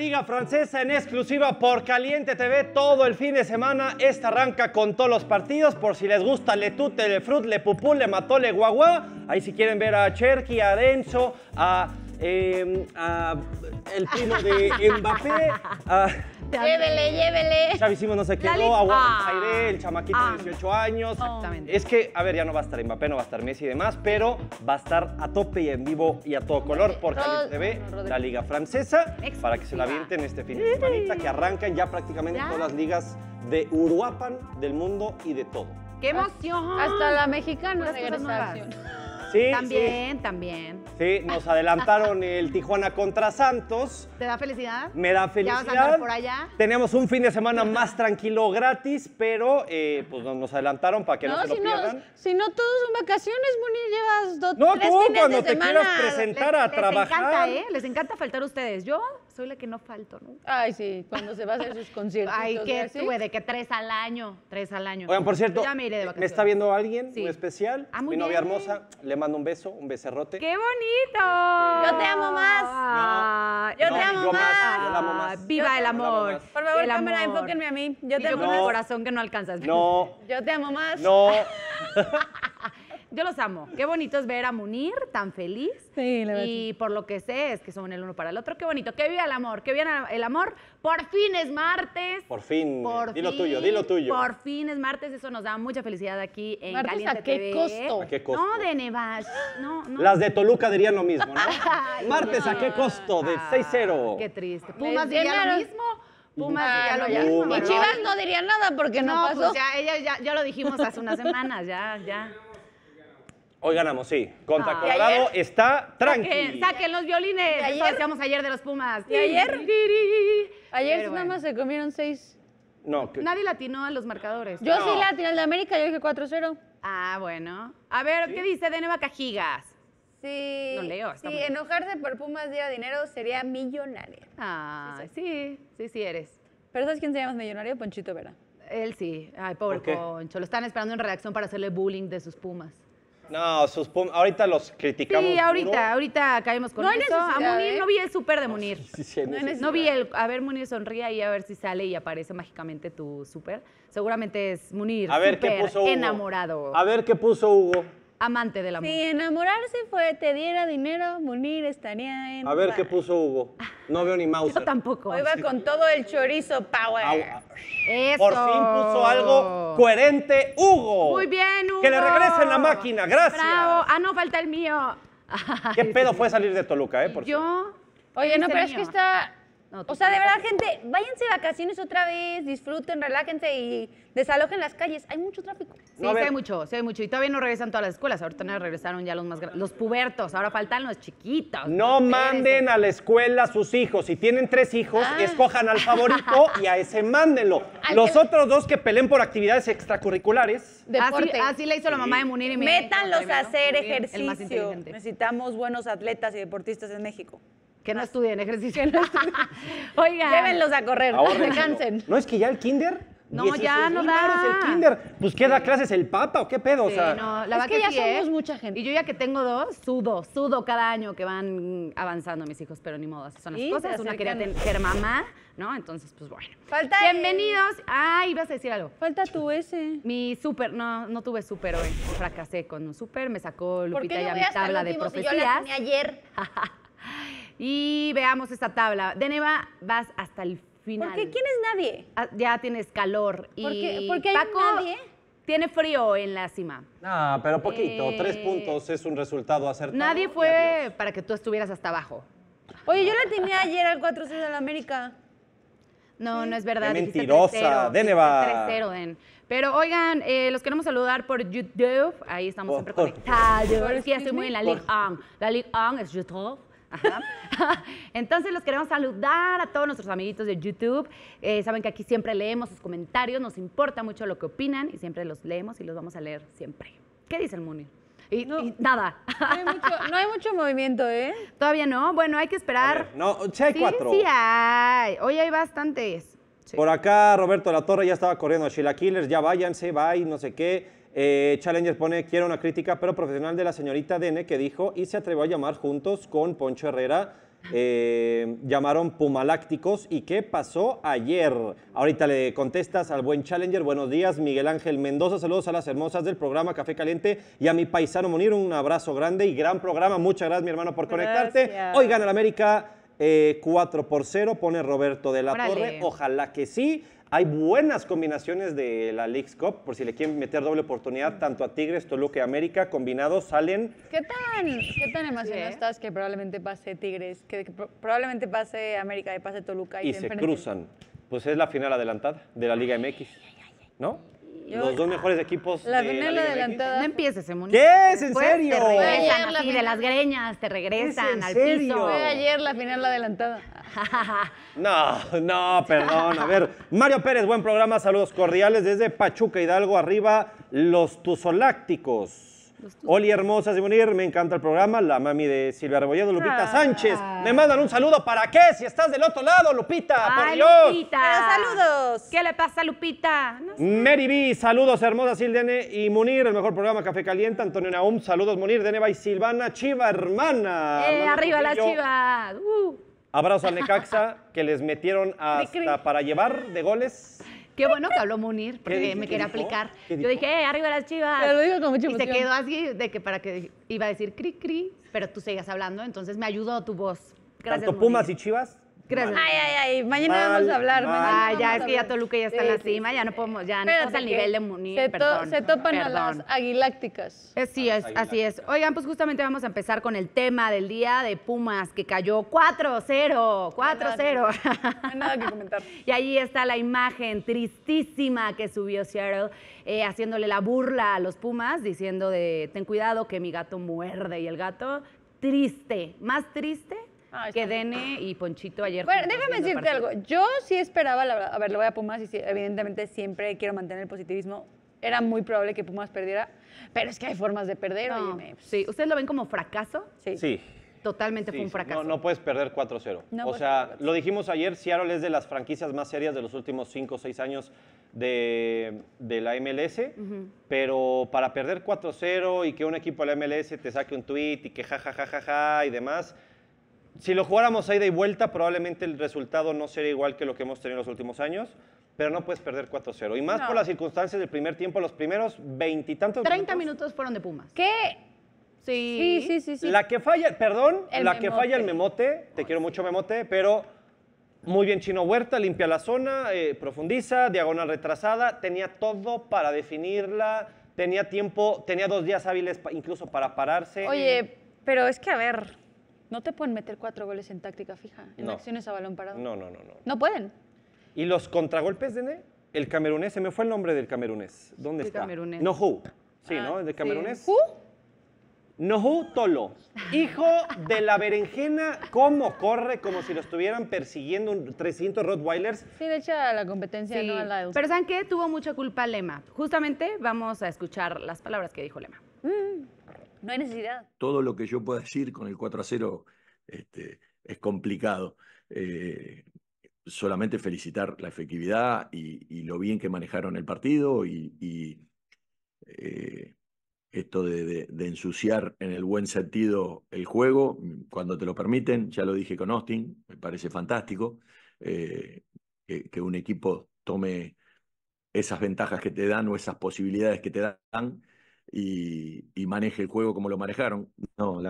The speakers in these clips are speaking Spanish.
Liga Francesa en exclusiva por Caliente TV todo el fin de semana. Esta arranca con todos los partidos. Por si les gusta Le Tute, Le Frut, Le Pupú, Le Mató, Le Guagua. Ahí si quieren ver a Cherky, a Denso, a, em, el primo de Mbappé, a... Llévele, llévele. no se quedó, agua ah. el chamaquito de 18 ah. años. Es que, a ver, ya no va a estar Mbappé, no va a estar Messi y demás, pero va a estar a tope y en vivo y a todo color por Cali TV, la liga francesa, para que se la en este fin de semana que arrancan ya prácticamente todas las ligas de Uruapan, del mundo y de todo. ¡Qué emoción! Hasta la mexicana. Regresa Sí, también, también. Sí, nos adelantaron el Tijuana contra Santos. ¿Te da felicidad? Me da felicidad. ¿Ya a por allá? Tenemos un fin de semana más tranquilo gratis, pero eh, pues nos adelantaron para que no, se lo pierdan. No, si no todos son vacaciones, Muni, llevas dos, No, tres tú cuando te quieras presentar a trabajar. Les encanta, ¿eh? Les encanta faltar ustedes. Yo soy que no falto, ¿no? Ay, sí, cuando se va a hacer sus conciertos. Ay, que puede de que tres al año, tres al año. Oigan, por cierto, me, está viendo alguien muy especial, ah, mi novia hermosa, le mando un beso, un becerrote. ¡Qué bonito! Este, yo te amo más. yo te amo más. Yo la amo más. Ah, viva el amor. Por favor, cámara, enfóquenme a mí. Yo te y amo yo corazón que no alcanzas. No. Yo te amo más. No. yo los amo. Qué bonito es ver a Munir tan feliz. Sí, la verdad. Y por lo que sé es que son el uno para el otro. Qué bonito. qué viva el amor, qué viva el amor. Por fin es martes. Por fin. dilo tuyo, dilo tuyo. Por fin es martes. Eso nos da mucha felicidad aquí en martes, ¿a qué TV. Costo? ¿A qué costo? No, de Nevas. No, no. Las de Toluca dirían lo mismo, ¿no? martes, ¿a qué costo? De 6-0. Ah, qué triste. Pumas pues, diría lo mismo. Pumas dirían lo mismo. Y Chivas no dirían nada porque no, no pasó. Pues ya, ella, ya, ya, lo dijimos hace unas semanas, ya, ya. Hoy ganamos, sí. Contra ah, está tranquilo. Saquen, los violines. Ahí ayer? ayer de los Pumas. ¿Y ayer? ayer? nada más se comieron seis. No. Que... Nadie latinó a los marcadores. Yo soy sí de América, yo dije 4-0. Ah, bueno. A ver, ¿qué dice de Nueva Cajigas? Sí. No leo. Sí, enojarse por Pumas diera dinero sería millonario. Ah, sí, sí, sí, eres. ¿Pero sabes quién se llama millonario? Ponchito, Vera. Él sí. Ay, pobre Poncho. Lo están esperando en reacción para hacerle bullying de sus Pumas. No, ahorita los criticamos. Sí, ahorita, ahorita caemos con eso. A ah, Munir ¿eh? no vi el súper de Munir. No, vi a ver Munir sonría y a ver si sale y aparece mágicamente tu súper. Seguramente es Munir, A ver enamorado. A ver qué puso Hugo amante del amor. Si enamorarse fue, te diera dinero, Munir estaría en. A ver qué puso Hugo. No veo ni mouse. Yo tampoco. Hoy va con todo el chorizo power. Por fin puso algo coherente, Hugo. Muy bien, Hugo. Que le regresen la máquina, gracias. Ah, no, falta el mío. ¿Qué pedo fue salir de Toluca, eh? yo. Oye, no, este pero es que está o sea, de verdad, gente, váyanse de vacaciones otra vez, disfruten, relájense y desalojen las calles. Hay mucho tráfico. Sí, no, se ve mucho, se ve mucho. Y todavía no regresan todas las escuelas. Ahorita no regresaron ya los más grandes. Los pubertos, ahora faltan los chiquitos. No manden a la escuela a sus hijos. Si tienen tres hijos, ah. escojan al favorito y a ese mándenlo. los otros dos que peleen por actividades extracurriculares. Deporte. Así, le hizo la mamá de Munir y Métanlos a hacer ejercicio. Necesitamos buenos atletas y deportistas en México. Que no estudien ejercicio. No Oigan. Llévenlos a correr, descansen. No es que ya el kinder no, ya no da. El kinder. Pues queda clases el Papa o qué pedo? o sea, no, la es que, ya somos ¿eh? mucha gente. Y yo ya que tengo dos, sudo, sudo cada año que van avanzando mis hijos, pero ni modo, así son las cosas. Una quería ser mamá, ¿no? Entonces, pues bueno. Falta Bienvenidos. Ah, ibas a decir algo. Falta tu ese. Mi súper, no, no tuve súper hoy. Fracasé con un súper, me sacó Lupita ya mi tabla de profecías. ayer. Y veamos esta tabla. Deneva, vas hasta el final. ¿Por qué? ¿quién es nadie? Ah, ya tienes calor. Y qué porque hay Paco nadie. Tiene frío en la cima. Ah, pero poquito. Eh, tres puntos es un resultado acertado. Nadie fue para que tú estuvieras hasta abajo. Oye, yo la tenía ayer al 4-6 de la América. No, no es verdad. mentirosa, Deneva. 3-0, Den. Pero oigan, eh, los queremos saludar por YouTube. Ahí estamos siempre conectados. Por, estoy muy en la League On. La League One es YouTube. Entonces los queremos saludar a todos nuestros amiguitos de YouTube. Eh, saben que aquí siempre leemos sus comentarios, nos importa mucho lo que opinan y siempre los leemos y los vamos a leer siempre. ¿Qué dice el Munir? Y, nada. No hay, mucho, movimiento, ¿eh? Todavía no. Bueno, hay que esperar. no, sí hay cuatro. Sí Hoy hay bastantes. Por acá Roberto La Torre ya estaba corriendo a Sheila Killers, ya váyanse, bye, no sé qué. Eh, Challenger pone, quiero una crítica, pero profesional de la señorita Dene, que dijo y se atrevió a llamar juntos con Poncho Herrera, eh, llamaron Pumalácticos y qué pasó ayer. Ahorita le contestas al buen Challenger. Buenos días, Miguel Ángel Mendoza. Saludos a las hermosas del programa Café Caliente y a mi paisano Munir. Un abrazo grande y gran programa. Muchas gracias, mi hermano, por conectarte. Hoy gana la América. 4 eh, por 0, pone Roberto de la Torre. Ojalá que sí. Hay buenas combinaciones de la Leagues Cup, por si le quieren meter doble oportunidad, tanto a Tigres, Toluca y América, combinados salen... ¿Qué tan, qué emocionado estás que probablemente pase Tigres, que, probablemente pase América, que pase Toluca? Y, se cruzan. Pues es la final adelantada de la Liga MX, ¿no? los dos mejores equipos. La final adelantada. No empieces, Emoni. ¿Qué es? ¿En serio? Te regresan de las greñas, te regresan al serio? piso. Fue ayer la final adelantada. no, no, perdón. A ver, Mario Pérez, buen programa. Saludos cordiales desde Pachuca Hidalgo. Arriba, los tuzolácticos hermosas de Munir, me encanta el programa. La mami de Silvia Rebolledo, Lupita ah. Sánchez. Me mandan un saludo. ¿Para qué? Si estás del otro lado, Lupita. por Dios. saludos. ¿Qué le pasa, Lupita? Mary B, saludos, hermosas, Silvia y Munir, el mejor programa Café Caliente. Antonio Naum, saludos, Munir. Neva y Silvana, Chiva, hermana. Eh, arriba la Chiva. Uh. Abrazo al Necaxa, que les metieron hasta para llevar de goles Qué bueno que habló Munir, porque me quería aplicar. Yo dije, eh, arriba las chivas. Te lo digo con mucha y se quedó así de que para que iba a decir cri cri, pero tú seguías hablando, entonces me ayudó tu voz. Gracias. Tanto Pumas y Chivas Ay, ay, ay. Mañana vamos a hablar. Ay, ya es que ya Toluca ya está en la cima, ya no podemos, ya no estamos al nivel de Munir. Se, se topan a las aguilácticas. Así eh, sí, es, así es. Oigan, pues justamente vamos a empezar con el tema del día de Pumas, que cayó 4-0. 4-0. No hay nada que comentar. y ahí está la imagen tristísima que subió Cheryl, eh, haciéndole la burla a los Pumas, diciendo de ten cuidado que mi gato muerde. Y el gato, triste, más triste Ah, que Dene y Ponchito ayer. Bueno, déjame decirte algo. Yo sí esperaba, a ver, lo voy a Pumas y evidentemente siempre quiero mantener el positivismo. Era muy probable que Pumas perdiera, pero es que hay formas de perder. sí, ¿ustedes lo ven como fracaso? Sí. Sí. Totalmente fue un fracaso. No, puedes perder 4-0. o sea, lo dijimos ayer, Seattle es de las franquicias más serias de los últimos 5 o 6 años de, la MLS, pero para perder 4-0 y que un equipo de la MLS te saque un tweet y que jajajajaja ja, ja, ja, y demás, si lo jugáramos a ida y vuelta, probablemente el resultado no sería igual que lo que hemos tenido en los últimos años, pero no puedes perder 4-0. Y más por las circunstancias del primer tiempo, los primeros veintitantos 30 minutos, minutos fueron de Pumas. ¿Qué? Sí. sí. Sí, La que falla, perdón, la que falla el memote, te quiero mucho memote, pero muy bien Chino Huerta, limpia la zona, eh, profundiza, diagonal retrasada, tenía todo para definirla, tenía tiempo, tenía dos días hábiles incluso para pararse. Oye, pero es que a ver, no te pueden meter cuatro goles en táctica fija, en acciones a balón parado. No, no, no, no. No pueden. ¿Y los contragolpes de El camerunés, se me fue el nombre del camerunés. ¿Dónde el Camerunés. No Sí, ah, ¿no? ¿El de camerunés? Sí. Nohu Tolo, hijo de la berenjena, cómo corre como si lo estuvieran persiguiendo un 300 Rottweilers. Sí, de hecho, la competencia no no la Pero ¿saben qué? Tuvo mucha culpa Lema. Justamente vamos a escuchar las palabras que dijo Lema. Mm. No hay necesidad. Todo lo que yo pueda decir con el 4 a 0 este, es complicado. Eh, solamente felicitar la efectividad y, lo bien que manejaron el partido y, eh, esto de, ensuciar en el buen sentido el juego, mm, cuando te lo permiten, ya lo dije con Austin, me parece fantástico eh, que, un equipo tome esas ventajas que te dan o esas posibilidades que te dan y, maneje el juego como lo manejaron. No,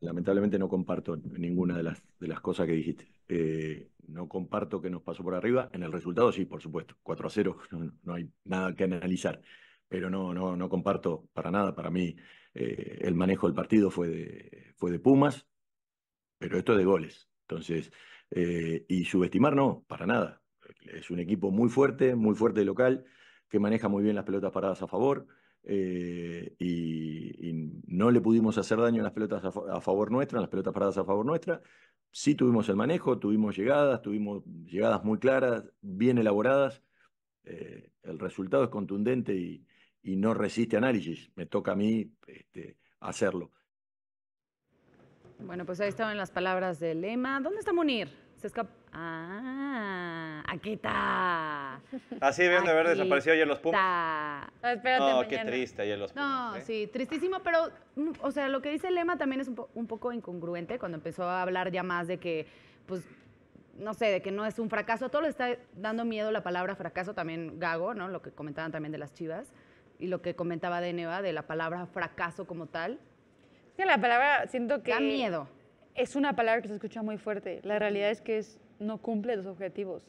lamentablemente no comparto ninguna de las, cosas que dijiste. Eh, no comparto que nos pasó por arriba. En el resultado, sí, por supuesto. 4 a 0, no, hay nada que analizar. Pero no, no, comparto para nada. Para mí, eh, el manejo del partido fue de, Pumas, pero esto es de goles. Entonces, eh, y subestimar no, para nada. Es un equipo muy fuerte, muy fuerte de local, que maneja muy bien las pelotas paradas a favor. Eh, y, no le pudimos hacer daño a las pelotas a, favor nuestra, en las pelotas paradas a favor nuestra. Sí tuvimos el manejo, tuvimos llegadas, tuvimos llegadas muy claras, bien elaboradas. Eh, el resultado es contundente y, no resiste análisis. Me toca a mí este, hacerlo. Bueno, pues ahí estaban las palabras de Lema. ¿Dónde está Munir? Se escapó. Ah, aquí está. Así deben de haber desaparecido ayer los Pumas. No, ah, espérate, oh, qué triste ayer los Pumas. No, ¿eh? sí, tristísimo, pero, mm, o sea, lo que dice Lema también es un, poco incongruente cuando empezó a hablar ya más de que, pues, no sé, de que no es un fracaso. A todos le está dando miedo la palabra fracaso, también Gago, ¿no? Lo que comentaban también de las chivas y lo que comentaba de Neva, de la palabra fracaso como tal. Sí, la palabra siento que. Da miedo es una palabra que se escucha muy fuerte. La realidad es que es, no cumple los objetivos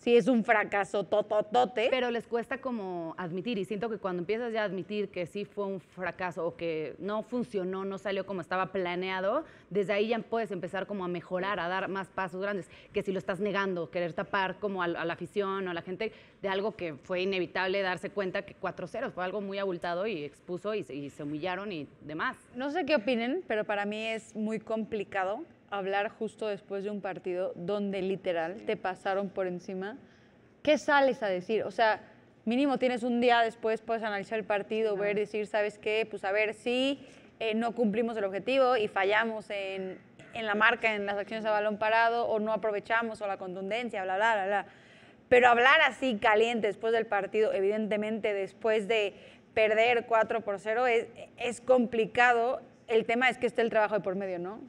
sí es un fracaso tototote. Pero les cuesta como admitir y siento que cuando empiezas ya a admitir que sí fue un fracaso o que no funcionó, no salió como estaba planeado, desde ahí ya puedes empezar como a mejorar, a dar más pasos grandes, que si lo estás negando, querer tapar como a, la afición o a la gente de algo que fue inevitable darse cuenta que 4-0 fue algo muy abultado y expuso y se humillaron y demás. No sé qué opinen, pero para mí es muy complicado hablar justo después de un partido donde literal te pasaron por encima, ¿qué sales a decir? O sea, mínimo tienes un día después, puedes analizar el partido, ver, decir, ¿sabes qué? Pues a ver si eh, no cumplimos el objetivo y fallamos en, la marca, en las acciones a balón parado, o no aprovechamos, o la contundencia, bla, bla, bla, bla. Pero hablar así caliente después del partido, evidentemente después de perder 4 por 0, es, es complicado. El tema es que esté el trabajo de por medio, ¿no?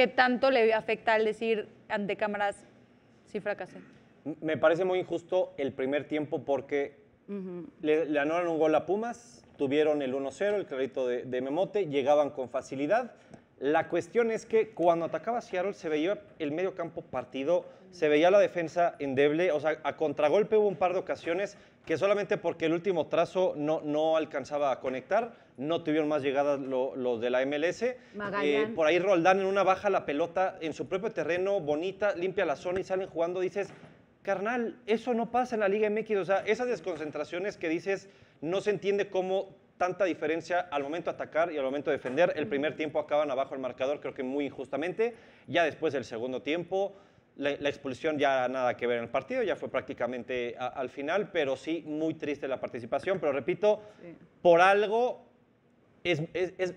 ¿Qué tanto le afecta al decir ante cámaras, si fracasé? Me parece muy injusto el primer tiempo porque le, anularon un gol a Pumas, tuvieron el 1-0, el clarito de, de Memote, llegaban con facilidad la cuestión es que cuando atacaba Seattle se veía el medio campo partido, se veía la defensa endeble, o sea, a contragolpe hubo un par de ocasiones que solamente porque el último trazo no, no alcanzaba a conectar, no tuvieron más llegadas los de la MLS. Eh, por ahí Roldán en una baja la pelota en su propio terreno, bonita, limpia la zona y salen jugando, dices, carnal, eso no pasa en la Liga MX, o sea, esas desconcentraciones que dices, no se entiende cómo tanta diferencia al momento de atacar y al momento de defender. El primer tiempo acaban abajo el marcador, creo que muy injustamente. Ya después del segundo tiempo, la, expulsión ya nada que ver en el partido, ya fue prácticamente al final, pero sí muy triste la participación. Pero repito, por algo es,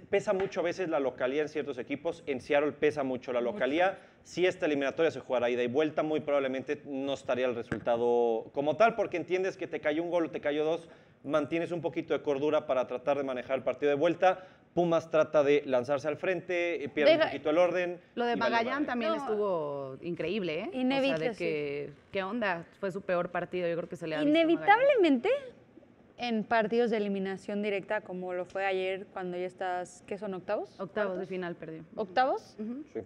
pesa mucho a veces la localía en ciertos equipos. En Seattle pesa mucho la localía. Si esta eliminatoria se jugara ida y vuelta, muy probablemente no estaría el resultado como tal, porque entiendes que te cayó un gol o te cayó dos, mantienes un poquito de cordura para tratar de manejar el partido de vuelta. Pumas trata de lanzarse al frente, eh, pierde un poquito el orden. Lo de Magallán también estuvo increíble, ¿eh? Inevitable. que, ¿Qué onda? Fue su peor partido, yo creo que se le ha Inevitablemente, en partidos de eliminación directa, como lo fue ayer, cuando ya estás, ¿qué son octavos? Octavos de final perdió. ¿Octavos? Sí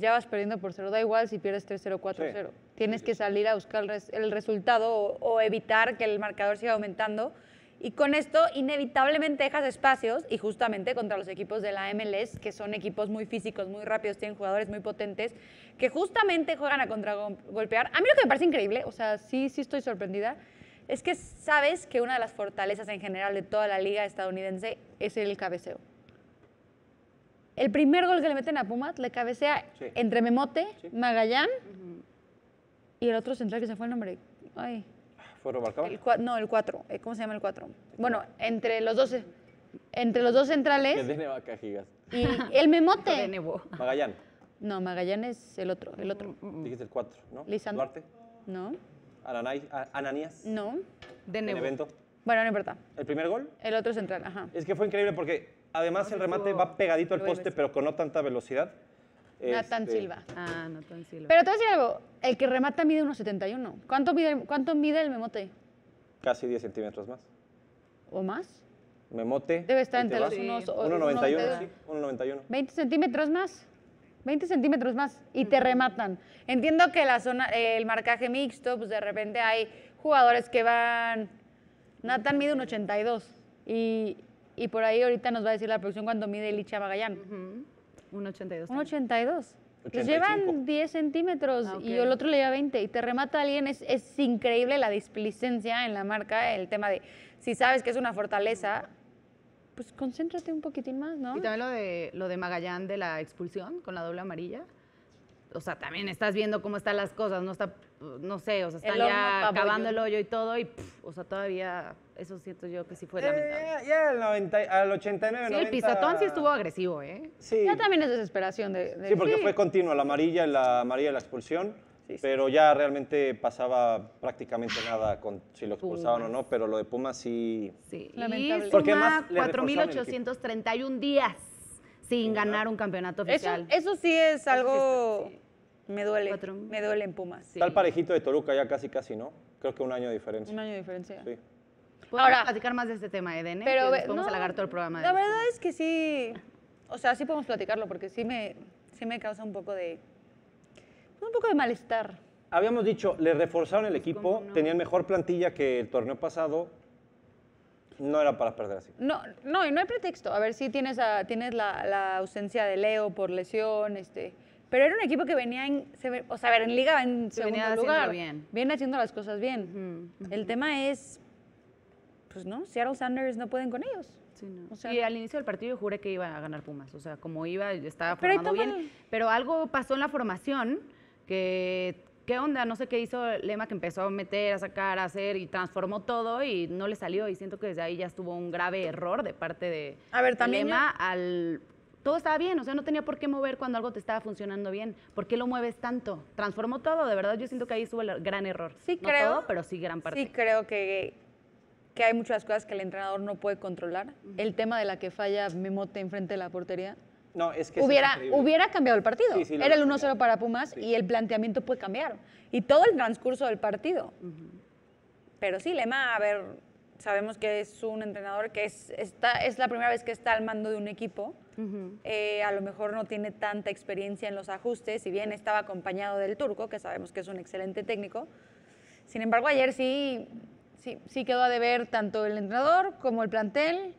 ya vas perdiendo por cero. Da igual si pierdes 3-0, 4-0. Tienes que salir a buscar el resultado o, evitar que el marcador siga aumentando. Y con esto, inevitablemente dejas espacios, y justamente contra los equipos de la MLS, que son equipos muy físicos, muy rápidos, tienen jugadores muy potentes, que justamente juegan a contragolpear. A mí lo que me parece increíble, o sea, sí, sí estoy sorprendida, es que sabes que una de las fortalezas en general de toda la liga estadounidense es el cabeceo. El primer gol que le meten a Pumas le cabecea entre Memote, Magallán y el otro central que se fue el nombre. Ay. ¿Fue no, el 4. Eh, ¿Cómo se llama el 4? Bueno, entre los dos, entre los dos centrales. El de Cajigas. Y el Memote. El Magallán. No, Magallán es el otro. El otro. Mm, mm, mm. Dijiste el 4, ¿no? Lisandro. Duarte. No. Ananías. No. De Nebo. Bueno, no importa. ¿El primer gol? El otro central, ajá. Es que fue increíble porque Además, el remate va pegadito al poste, pero con no tanta velocidad. Nathan este, Silva. Ah, Nathan Silva. Pero te voy a decir algo. El que remata mide 1,71. ¿Cuánto mide, ¿Cuánto mide el memote? Casi 10 centímetros más. ¿O más? Memote. Debe estar entre los unos... 1,91, sí. 1,91. 20 centímetros más. 20 centímetros más y te rematan. Entiendo que la zona, el marcaje mixto, pues de repente hay jugadores que van... Nathan mide un 82 y, y por ahí ahorita nos va a decir la producción cuando mide Licha Magallán. Uh 182 Un 82. Un 82. llevan 10 centímetros ah, y el otro le lleva 20 y te remata alguien. Es, es, increíble la displicencia en la marca, el tema de si sabes que es una fortaleza, pues concéntrate un poquitín más, ¿no? Y también lo de, lo de Magallán de la expulsión con la doble amarilla. O sea, también estás viendo cómo están las cosas, no está no sé, o sea, están ya acabando el hoyo y todo, y, o sea, todavía, eso siento yo que sí fue lamentable. ya al, 90, 89, Sí, el pisatón sí estuvo agresivo, ¿eh? Sí. Ya también es desesperación de... Sí, porque fue continua la amarilla, la amarilla y la expulsión, pero ya realmente pasaba prácticamente nada con si lo expulsaban o no, pero lo de Puma sí... Sí, lamentable. Y 4.831 días sin ganar un campeonato oficial. eso sí es algo me duele. Me duele en Pumas. Sí. Está el parejito de Toluca ya casi, casi, ¿no? Creo que un año de diferencia. Un año de diferencia. Sí. Ahora, platicar más de este tema, Eden? Eh? Pero vamos a todo el programa. la verdad es que sí. O sea, sí podemos platicarlo porque sí me, sí me causa un poco de. Pues, un poco de malestar. Habíamos dicho, le reforzaron el pues, equipo, tenían mejor plantilla que el torneo pasado, no era para perder así. No, no, y no hay pretexto. A ver, si tienes, a, tienes la, la, ausencia de Leo por lesión, este, pero era un equipo que venía en, o sea, a ver, en liga en segundo venía lugar. Bien. Viene haciendo las cosas bien. El tema es, pues no, Seattle Sanders no pueden con ellos. Sí, no. y al inicio del partido juré que iba a ganar Pumas, o sea, como iba, estaba formando pero bien, pero algo pasó en la formación que ¿qué onda? No sé qué hizo Lema que empezó a meter, a sacar, a hacer y transformó todo y no le salió. Y siento que desde ahí ya estuvo un grave error de parte de Lema al todo estaba bien, o sea, no tenía por qué mover cuando algo te estaba funcionando bien. ¿Por qué lo mueves tanto? Transformó todo, de verdad, yo siento que ahí estuvo el gran error. Sí, creo. pero sí gran parte. Sí, creo que, que hay muchas cosas que el entrenador no puede controlar. El tema de la que falla Mimote enfrente de la portería. No, es que hubiera, cambiado el partido. Era el 1-0 para Pumas y el planteamiento puede cambiar. Y todo el transcurso del partido. Pero sí, Lema, a ver, sabemos que es un entrenador que es, está, es la primera vez que está al mando de un equipo. Eh, a lo mejor no tiene tanta experiencia en los ajustes, si bien estaba acompañado del turco, que sabemos que es un excelente técnico. Sin embargo, ayer sí, sí, sí quedó a deber tanto el entrenador como el plantel.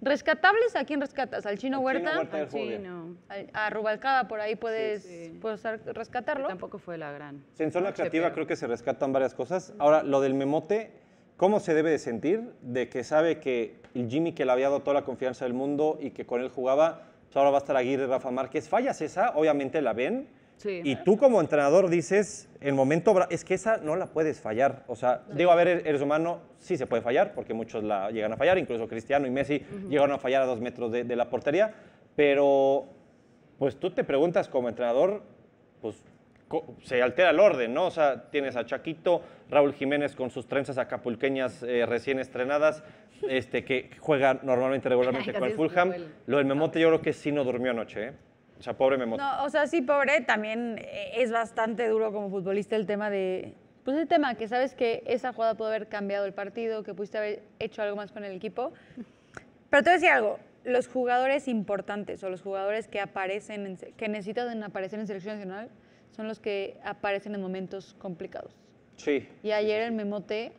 ¿Rescatables? ¿A quién rescatas? ¿Al Chino Huerta? Chino Huerta al a Rubalcaba, por ahí puedes, puedes rescatarlo. tampoco fue la gran. En zona creativa creo que se rescatan varias cosas. Ahora, lo del memote ¿Cómo se debe de sentir de que sabe que el Jimmy que le había dado toda la confianza del mundo y que con él jugaba, pues ahora va a estar Aguirre, Rafa Márquez? Fallas esa, obviamente la ven. Y tú como entrenador dices, el momento, es que esa no la puedes fallar. O sea, digo, a ver, er, eres humano, sí se puede fallar, porque muchos la llegan a fallar, incluso Cristiano y Messi llegaron a fallar a dos metros de, de la portería, pero pues tú te preguntas como entrenador, pues se altera el orden, ¿no? O sea, tienes a Chaquito, Raúl Jiménez con sus trenzas acapulqueñas eh, recién estrenadas, este, que juega normalmente, regularmente con el Fulham. Lo del Memote yo creo que sí no durmió anoche, ¿eh? O sea, pobre Memote. No, o sea, sí, pobre, también eh, es bastante duro como futbolista el tema de... Pues el tema, que sabes que esa jugada pudo haber cambiado el partido, que pudiste haber hecho algo más con el equipo. Pero te voy a decir algo, los jugadores importantes o los jugadores que aparecen, que necesitan aparecer en selección nacional, son los que aparecen en momentos complicados. Sí. Y ayer el memote...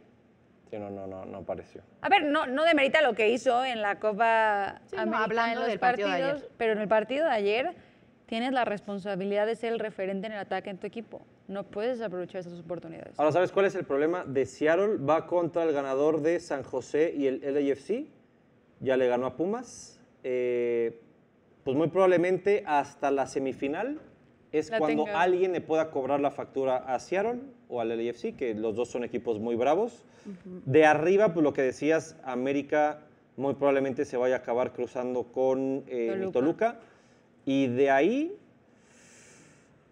Sí, no, no, no, no apareció. A ver, no, no demerita lo que hizo en la Copa América, hablando en los partidos, partido de ayer. pero en el partido de ayer tienes la responsabilidad de ser el referente en el ataque en tu equipo. No puedes aprovechar esas oportunidades. Ahora, ¿sabes cuál es el problema? De Seattle va contra el ganador de San José y el LAFC. Ya le ganó a Pumas. Eh, pues muy probablemente hasta la semifinal es cuando alguien le pueda cobrar la factura a Seattle o al LAFC, que los dos son equipos muy bravos. De arriba, pues lo que decías, América muy probablemente se vaya a acabar cruzando con eh, Toluca. Y de ahí,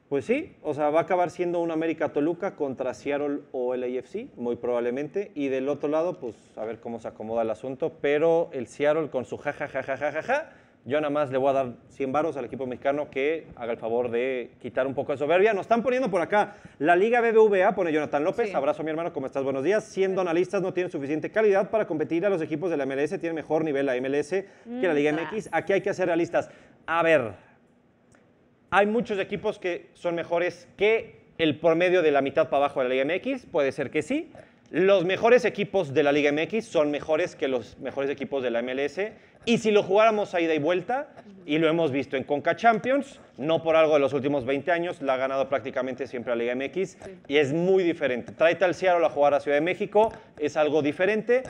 pues sí, o sea, va a acabar siendo un América Toluca contra Seattle o LAFC, muy probablemente. Y del otro lado, pues a ver cómo se acomoda el asunto. Pero el Seattle con su jajajajajaja yo nada más le voy a dar 100 varos al equipo mexicano que haga el favor de quitar un poco de soberbia. Nos están poniendo por acá la Liga BBVA, pone Jonathan López, abrazo mi hermano, ¿cómo estás? Buenos días. Siendo analistas no tienen suficiente calidad para competir a los equipos de la MLS, tienen mejor nivel la MLS que la Liga MX. Mm, Aquí hay que ser realistas. A ver, hay muchos equipos que son mejores que el promedio de la mitad para abajo de la Liga MX, puede ser que sí, los mejores equipos de la Liga MX son mejores que los mejores equipos de la MLS. Y si lo jugáramos a ida y vuelta, y lo hemos visto en Conca Champions, no por algo de los últimos 20 años, la ha ganado prácticamente siempre la Liga MX y es muy diferente. Tráete al Seattle a jugar a Ciudad de México, es algo diferente.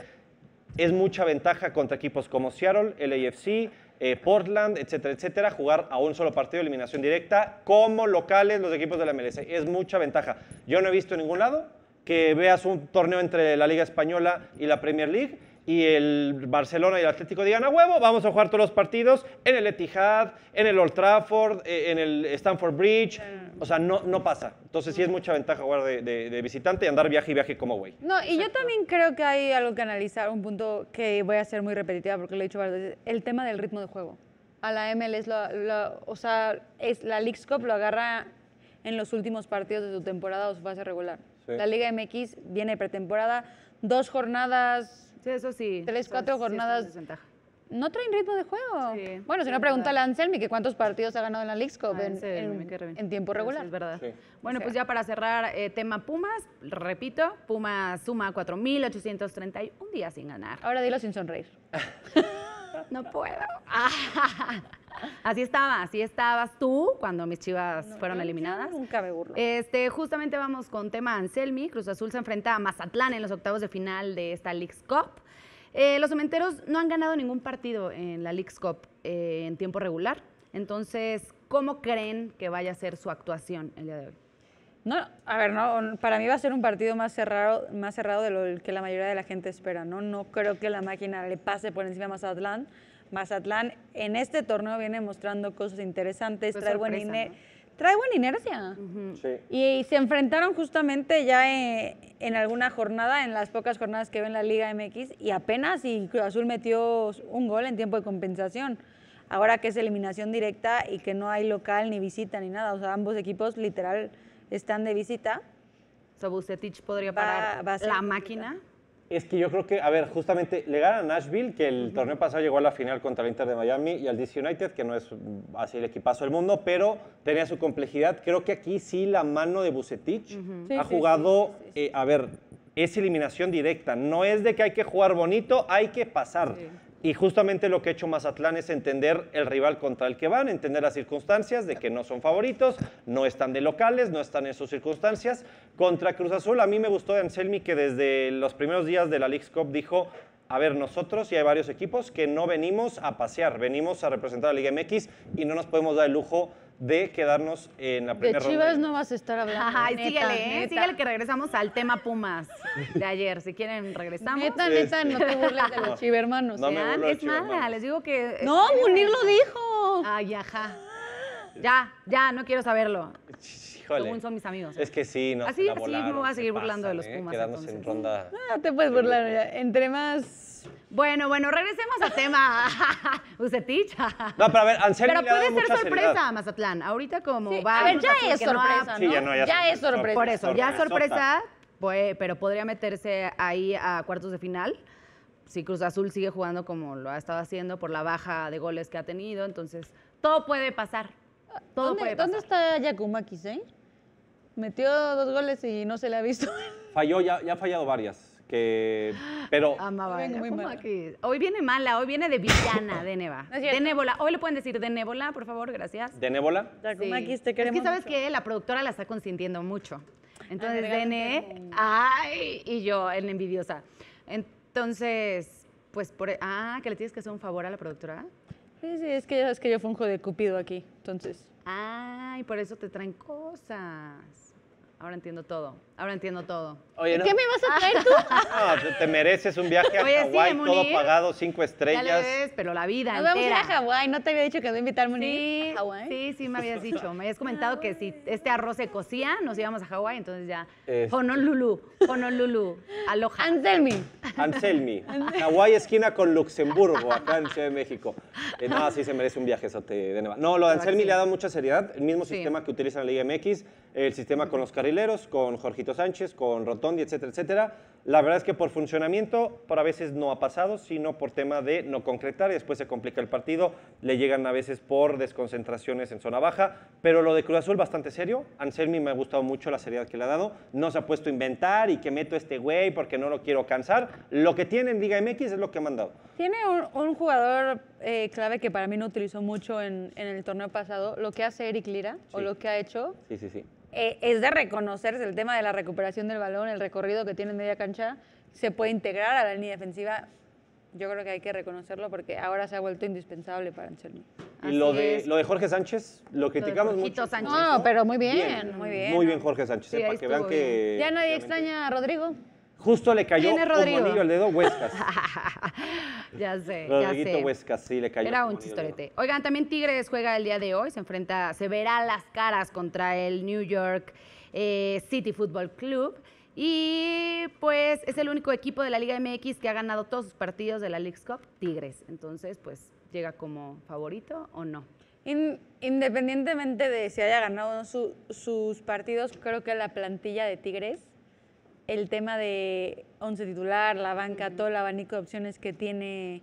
Es mucha ventaja contra equipos como Seattle, LAFC, eh, Portland, etcétera, etcétera, jugar a un solo partido, de eliminación directa, como locales los equipos de la MLS. Es mucha ventaja. Yo no he visto en ningún lado que veas un torneo entre la Liga Española y la Premier League y el Barcelona y el Atlético digan, a huevo, vamos a jugar todos los partidos en el Etihad, en el Old Trafford, e, en el Stamford Bridge. Mm. O sea, no, no pasa. Entonces sí es mucha ventaja jugar de, visitante y andar viaje y viaje como güey. No, y yo también creo que hay algo que analizar, un punto que voy a ser muy repetitiva porque lo he dicho varias veces, el tema del ritmo de juego. A la ML, o sea, es, la League's Cup lo agarra en los últimos partidos de su temporada o su fase regular. La Liga MX viene pretemporada, dos jornadas. eso sí. Tres, cuatro jornadas. no traen ritmo de juego. bueno, si no, pregunta a Anselmi que cuántos partidos ha ganado en la Leagues ah, en, tiempo regular. verdad. Bueno, pues ya para cerrar, eh, tema Pumas, repito, Pumas suma 4.831 días sin ganar. Ahora dilo sin sonreír. No puedo. así estaba, así estabas tú cuando mis chivas fueron eliminadas. Nunca me burlo. Este, justamente vamos con tema Anselmi. Cruz Azul se enfrenta a Mazatlán en los octavos de final de esta Leagues Cup. Eh, los cementeros no han ganado ningún partido en la Leagues Cup eh, en tiempo regular. Entonces, ¿cómo creen que vaya a ser su actuación el día de hoy? No, a ver, no, para mí va a ser un partido más cerrado, más cerrado de lo que la mayoría de la gente espera, ¿no? No creo que la máquina le pase por encima a Mazatlán. Mazatlán en este torneo viene mostrando cosas interesantes, pues trae, buena trae, buena inercia. y, se enfrentaron justamente ya eh, en, alguna jornada, en las pocas jornadas que ven la Liga MX, y apenas y Cruz Azul metió un gol en tiempo de compensación. Ahora que es eliminación directa y que no hay local ni visita ni nada, o sea, ambos equipos literal están de visita. So, podría parar la máquina. Es que yo creo que, a ver, justamente le gana a Nashville, que el torneo pasado llegó a la final contra el Inter de Miami, y al DC United, que no es así el equipazo del mundo, pero tenía su complejidad. Creo que aquí sí la mano de Bucetich ha jugado, eh, a ver, es eliminación directa. No es de que hay que jugar bonito, hay que pasar. Y justamente lo que ha hecho Mazatlán es entender el rival contra el que van, entender las circunstancias de que no son favoritos, no están de locales, no están en sus circunstancias. Contra Cruz Azul, a mí me gustó de Anselmi que desde los primeros días de la League Cup dijo, a ver, nosotros y hay varios equipos que no venimos a pasear, venimos a representar a la Liga MX y no nos podemos dar el lujo de quedarnos en la primera ronda. De Chivas no vas a estar hablando. Ay, síguele, ¿eh? síguele que regresamos al tema Pumas de ayer. Si quieren, regresamos. Neta, neta, no te burles de los no, este, chivermanos. No ¿eh? me es les digo que... No, Munir lo dijo. Ay, ajá. Ya, ya, no quiero saberlo. Híjole. Según son mis amigos. Es que sí, no. Así, la volaron, así me voy a seguir burlando de los ¿eh? Pumas. Eh, quedarnos en ronda. No, ah, te puedes burlar. Entre más bueno, bueno, regresemos al tema. Useticha. No, pero a ver, Pero puede ser sorpresa Mazatlán. Ahorita como va. a ver, ya es sorpresa, ya es sorpresa. Por eso, ya sorpresa, pues, pero podría meterse ahí a cuartos de final. Si Cruz Azul sigue jugando como lo ha estado haciendo por la baja de goles que ha tenido, entonces todo puede pasar. Todo ¿Dónde, puede dónde está Yakuma eh? Metió dos goles y no se le ha visto. Falló, ya, ya ha fallado varias que pero Amaba hoy viene mala, hoy viene de villana de Neva. de Nébola. Hoy le pueden decir de Nébola, por favor, gracias. ¿De Nébola? Es que sabes que la productora la está consintiendo mucho. Entonces, Dene, ay, y yo, en envidiosa. Entonces, pues por e, ah, que le tienes que hacer un favor a la productora. Sí, sí, es que ya que yo funjo de cupido aquí, entonces. Ay, por eso te traen cosas. Ahora entiendo todo. Ahora entiendo todo. ¿Qué me vas a traer tú? Pues, te mereces un viaje a Hawái, todo pagado, cinco estrellas. Ya pero la vida Nos vamos a ir a Hawái. ¿No te había dicho que iba a invitar, sí, a Hawái? Sí, sí me habías dicho. Me habías comentado que si este arroz se cocía, nos íbamos a Hawái. Entonces ya, este. Honolulu, Honolulu, aloha. Anselmi. Anselmi. Hawái esquina con Luxemburgo, acá en Ciudad de México. Eh, no, sí se merece un viaje eso te, de No, lo de Anselmi le ha dado mucha seriedad. El mismo sistema que utiliza la Liga MX el sistema con los carrileros, con Jorgito Sánchez, con Rotondi, etcétera, etcétera. La verdad es que por funcionamiento, por a veces no ha pasado, sino por tema de no concretar y después se complica el partido. Le llegan a veces por desconcentraciones en zona baja, pero lo de Cruz Azul bastante serio. Anselmi me ha gustado mucho la seriedad que le ha dado. No se ha puesto a inventar y que meto este güey porque no lo quiero cansar. Lo que tiene en Liga MX es lo que ha mandado. Tiene un, jugador eh, clave que para mí no utilizó mucho en, el torneo pasado, lo que hace Eric Lira o lo que ha hecho. Sí, sí, sí eh, es de reconocerse el tema de la recuperación del balón, el recorrido que tiene en media cancha, se puede integrar a la línea defensiva. Yo creo que hay que reconocerlo porque ahora se ha vuelto indispensable para Anselmo. Y lo de, lo de Jorge Sánchez, lo criticamos mucho. no, pero muy bien, muy bien. Muy bien Jorge Sánchez, eh, Ya nadie extraña a Rodrigo. Justo le cayó un anillo al dedo Huescas. ya sé, ya sé. le cayó. Era un chistorete. Oigan, también Tigres juega el día de hoy, se enfrenta, se verá las caras contra el New York eh, City Football Club. Y pues es el único equipo de la Liga MX que ha ganado todos sus partidos de la League Cup, Tigres. Entonces, pues, ¿llega como favorito o no? independientemente de si haya ganado sus partidos, creo que la plantilla de Tigres el tema de once titular, la banca, todo el abanico de opciones que tiene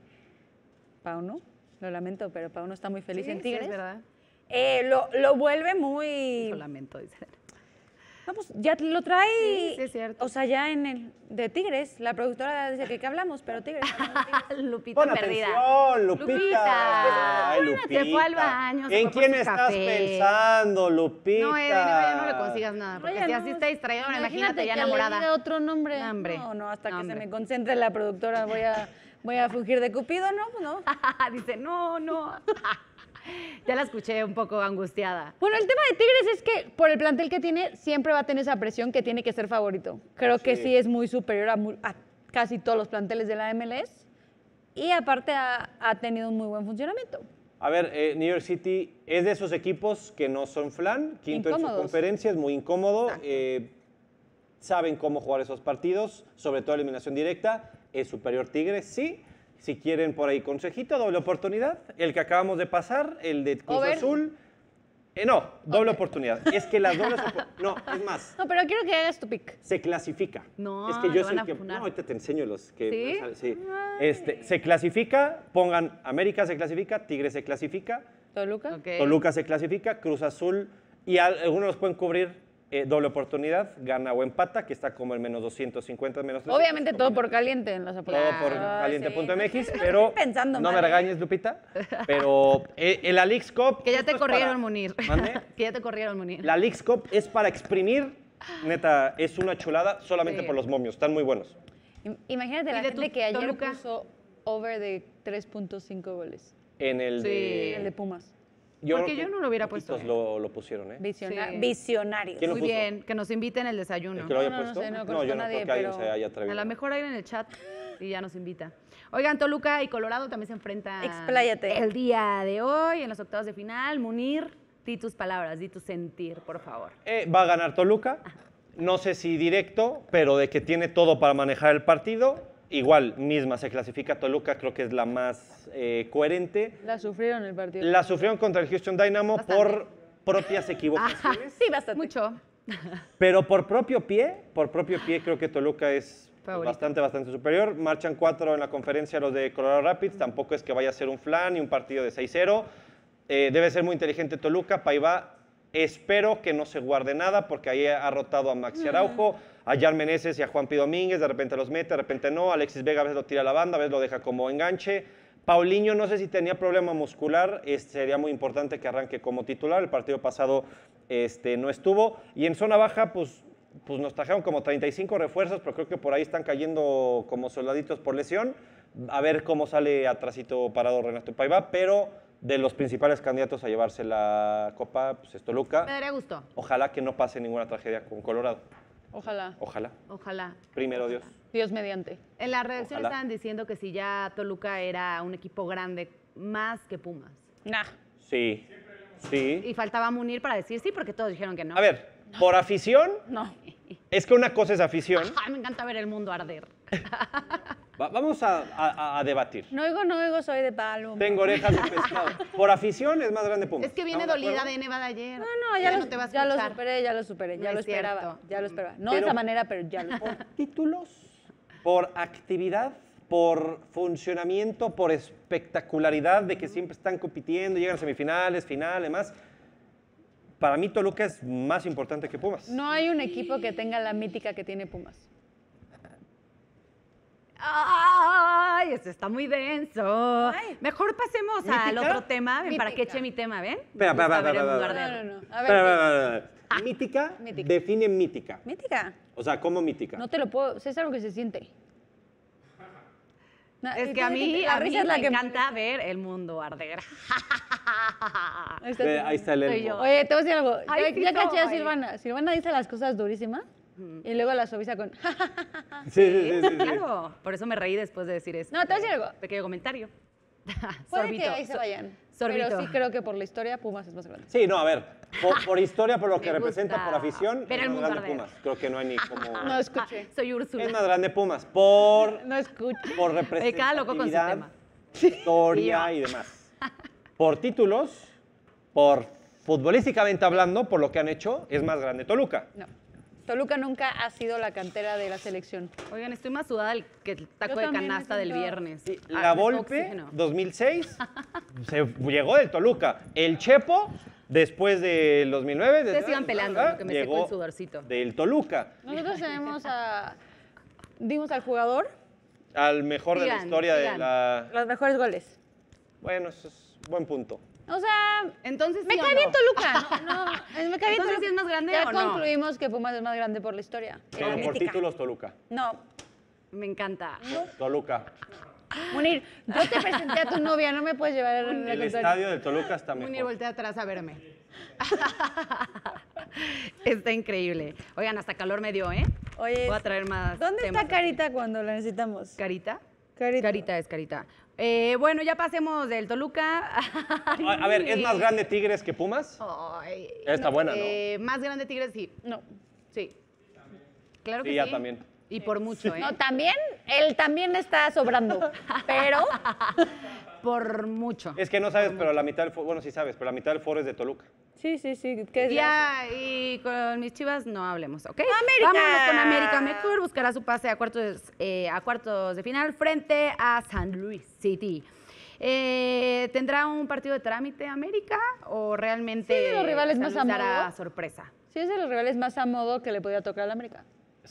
Pauno. Lo lamento, pero Pauno está muy feliz en Tigres. es verdad. Eh, lo, lo, vuelve muy... Lo lamento, dice. Vamos, ya lo trae. Sí, es cierto. O sea, ya en el de Tigres, la productora dice que, hablamos, pero Tigres. Lupita Pon perdida. Atención, Lupita. Lupita. Ay, Lupita. Se fue al baño. ¿En quién estás pensando, Lupita? No, Edwin, ya no le consigas nada, porque si así está distraída, imagínate, ya enamorada. le otro nombre. No, no, hasta que se me concentre la productora voy a voy a fugir de Cupido, ¿no? Pues no. dice, "No, no." ya la escuché un poco angustiada. Bueno, el tema de Tigres es que por el plantel que tiene, siempre va a tener esa presión que tiene que ser favorito. Creo que sí es muy superior a, casi todos los planteles de la MLS y aparte ha, tenido un muy buen funcionamiento. A ver, eh, New York City es de esos equipos que no son flan, quinto en su conferencia, es muy incómodo, eh, saben cómo jugar esos partidos, sobre todo eliminación directa, es superior Tigres, sí, si quieren por ahí consejito, doble oportunidad. El que acabamos de pasar, el de Cruz Azul. Eh, no, doble oportunidad. Es que las dobles No, es más. No, pero quiero que hagas tu pick. Se clasifica. No, es que yo soy No, ahorita te enseño los que. Sí. Este, se clasifica, pongan América se clasifica, Tigre se clasifica. Toluca. Toluca se clasifica, Cruz Azul. Y algunos los pueden cubrir eh, doble oportunidad, gana o empata, que está como el menos 250, menos Obviamente todo por caliente en los apuestas. Todo por ah, caliente.mx, pero no me ¿eh? regañes, Lupita, pero eh, el la Que ya te corrieron, Munir. Que ya te corrieron, Munir. La AlixCop es para exprimir, neta, es una chulada solamente por los momios, están muy buenos. Imagínate la gente que ayer puso over de 3.5 goles. En el, en el de Pumas. Porque yo no lo hubiera puesto. Lo, lo pusieron, ¿eh? Visionarios. Muy bien, que nos inviten el desayuno. no, No, sé, no, conozco a nadie, pero... A lo mejor hay en el chat y ya nos invita. Oigan, Toluca y Colorado también se enfrentan Expláyate. el día de hoy en los octavos de final. Munir, di tus palabras, di tu sentir, por favor. Eh, va a ganar Toluca. Ah. No sé si directo, pero de que tiene todo para manejar el partido igual, misma, se clasifica Toluca, creo que es la más eh, coherente. La sufrieron el partido. La sufrieron contra el Houston Dynamo por propias equivocaciones. sí, bastante. Mucho. Pero por propio pie, por propio pie creo que Toluca es bastante, bastante superior. Marchan cuatro en la conferencia los de Colorado Rapids, tampoco es que vaya a ser un flan y un partido de 6-0. Eh, debe ser muy inteligente Toluca, paiva Espero que no se guarde nada porque ahí ha rotado a Maxi Araujo, a Jan Meneses y a Juan P. Domínguez, de repente los mete, de repente no, Alexis Vega a veces lo tira a la banda, a veces lo deja como enganche. Paulinho no sé si tenía problema muscular, sería muy importante que arranque como titular, el partido pasado este, no estuvo. Y en zona baja, pues, pues nos trajeron como 35 refuerzos, pero creo que por ahí están cayendo como soldaditos por lesión. A ver cómo sale atrasito parado Renato Paiva, pero de los principales candidatos a llevarse la copa, pues es Toluca. Me daría gusto. Ojalá que no pase ninguna tragedia con Colorado. Ojalá. Ojalá. Ojalá. Primero Dios. Dios mediante. En la redacción estaban diciendo que si ya Toluca era un equipo grande, más que Pumas. Nah. Sí. Sí. Y faltaba Munir para decir sí, porque todos dijeron que no. A ver, por afición. No. Es que una cosa es afición. me encanta ver el mundo arder. vamos a, debatir. No oigo, no oigo, soy de palo. Tengo orejas de pescado. Por afición es más grande Pumas. Es que viene dolida de nevada ayer. No, no, ya, lo, no te vas ya lo superé, ya lo superé, ya lo esperaba, ya lo esperaba. No de esa manera, pero ya lo Por títulos, por actividad, por funcionamiento, por espectacularidad de que siempre están compitiendo, llegan semifinales, finales, más. para mí Toluca es más importante que Pumas. No hay un equipo que tenga la mítica que tiene Pumas. Ay, esto está muy denso. Mejor pasemos al otro tema, ven, para que eche mi tema, ¿ven? Espera, espera, espera. No, ah. mítica, define mítica. ¿Mítica? O sea, ¿cómo mítica? No te lo puedo, es algo que se siente. es que a mí, a me encanta ver el mundo arder. Ahí está, el Oye, te voy a decir algo. Ay, ya, ya caché a Silvana. Silvana dice las cosas durísimas y luego la suaviza con... sí, sí, sí, por eso me reí después de decir eso. No, te voy a decir algo. Pequeño comentario. Puede que ahí se vayan. Sorbito. Pero sí creo que por la historia Pumas es más grande. Sí, no, a ver, por, historia, por lo que representa, por afición, es más grande Pumas. Creo que no hay ni como... No escuché. Ah, soy Ursula Es más grande Pumas por... No escuché. Por representatividad, cada loco con su tema. historia y demás. Por títulos, por futbolísticamente hablando, por lo que han hecho, es más grande Toluca. No. Toluca nunca ha sido la cantera de la selección. Oigan, estoy más sudada que el taco de canasta del viernes. Ah, la Volpe, 2006, se llegó del Toluca. El Chepo, después del 2009. Ustedes iban pelando, me llegó el sudorcito. Del Toluca. Nosotros tenemos a... Dimos al jugador. Al mejor de la historia de la... Los mejores goles. Bueno, eso es buen punto. O sea, entonces me cae bien Toluca. No, no, me cae bien Toluca. es más grande ya o no? Ya concluimos que Pumas es más grande por la historia. Pero por títulos Toluca. No. Me encanta. Toluca. Munir, yo te presenté a tu novia, no me puedes llevar en el estadio de Toluca está mejor. Munir, voltea atrás a verme. está increíble. Oigan, hasta calor me dio, ¿eh? Oye, voy a traer más. ¿Dónde está Carita cuando la necesitamos? ¿Carita? Carita. Carita es Carita. Eh, bueno, ya pasemos del Toluca. a, ver, ¿es más grande Tigres que Pumas? Está buena, ¿no? Eh, más grande Tigres, sí. No. Sí. Claro que sí. ya también. Y por mucho, ¿eh? No, también, él también está sobrando, pero... por mucho. Es que no sabes, pero la mitad bueno, sí sabes, pero la mitad del foro es de Toluca. Sí, sí, sí. ya, y con mis chivas no hablemos, ¿ok? ¡América! Vámonos con América mejor, buscará su pase a cuartos, eh, a cuartos de final frente a San Luis City. Eh, ¿Tendrá un partido de trámite América o realmente sí, los rivales más a modo. sorpresa? Sí, es de los rivales más a modo que le podía tocar al América.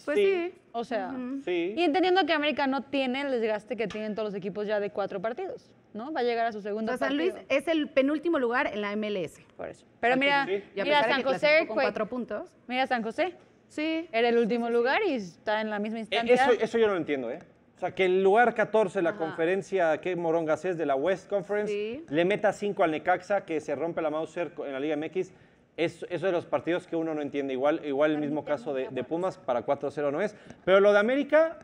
Pues sí. O sea, sí. y entendiendo que América no tiene el desgaste que tienen todos los equipos ya de cuatro partidos. ¿no? Va a llegar a su segundo o San Luis es el penúltimo lugar en la MLS. Por eso. Pero mira, mira San José con cuatro puntos. Mira San José. Sí. Era el último lugar y está en la misma e, instancia. Eso, yo no entiendo, ¿eh? O sea, que el lugar 14 la conferencia que Morongas es de la West Conference le meta cinco al Necaxa, que se rompe la Mauser en la Liga MX. Es, eso de los partidos que uno no entiende. Igual, igual el mismo caso de, de Pumas, para 4-0 no es. Pero lo de América,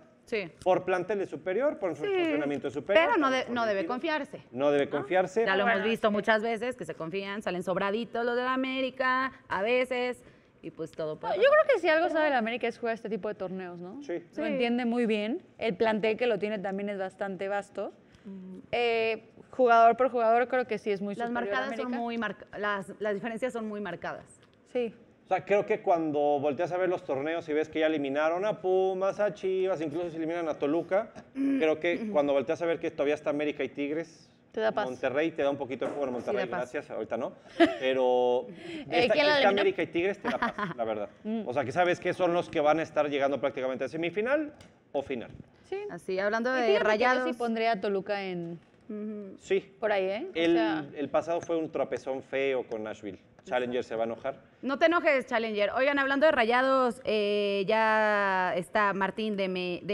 por plantel superior, por su funcionamiento superior. Pero no, debe confiarse. No debe confiarse. Ya lo hemos visto muchas veces, que se confían, salen sobraditos los de la América, a veces y pues todo pasa. Yo creo que si algo sabe la América es jugar este tipo de torneos, ¿no? Sí. Se entiende muy bien. El plantel que lo tiene también es bastante vasto. Mm. Eh, jugador por jugador creo que sí es muy las marcadas son muy las, las diferencias son muy marcadas. Sí sea, creo que cuando volteas a ver los torneos y ves que ya eliminaron a Pumas, a Chivas, incluso se eliminan a Toluca, creo que cuando volteas a ver que todavía está América y Tigres, Monterrey te da un poquito de bueno, Monterrey, gracias, ahorita no. Pero eh, esta, América y Tigres te da paz, la verdad. Mm. O sea, que sabes que son los que van a estar llegando prácticamente a semifinal o final. Sí. Así, hablando de rayados. Yo sí pondría a Toluca en... Sí. Por ahí, ¿eh? El, el pasado fue un tropezón feo con Nashville. Challenger se va a enojar. No te enojes, Challenger. Oigan, hablando de rayados, eh, ya está Martín de,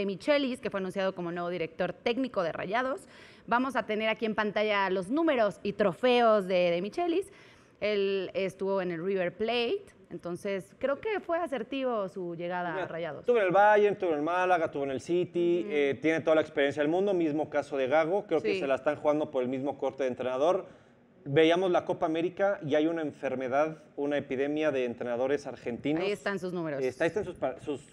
Michelis, que fue anunciado como nuevo director técnico de rayados. Vamos a tener aquí en pantalla los números y trofeos de, Michelis. Él estuvo en el River Plate, entonces creo que fue asertivo su llegada a Rayados. Estuvo en el Bayern, estuvo en el Málaga, estuvo en el City, eh, tiene toda la experiencia del mundo, mismo caso de Gago, creo que se la están jugando por el mismo corte de entrenador veíamos la Copa América y hay una enfermedad, una epidemia de entrenadores argentinos. Ahí están sus números. ahí están sus,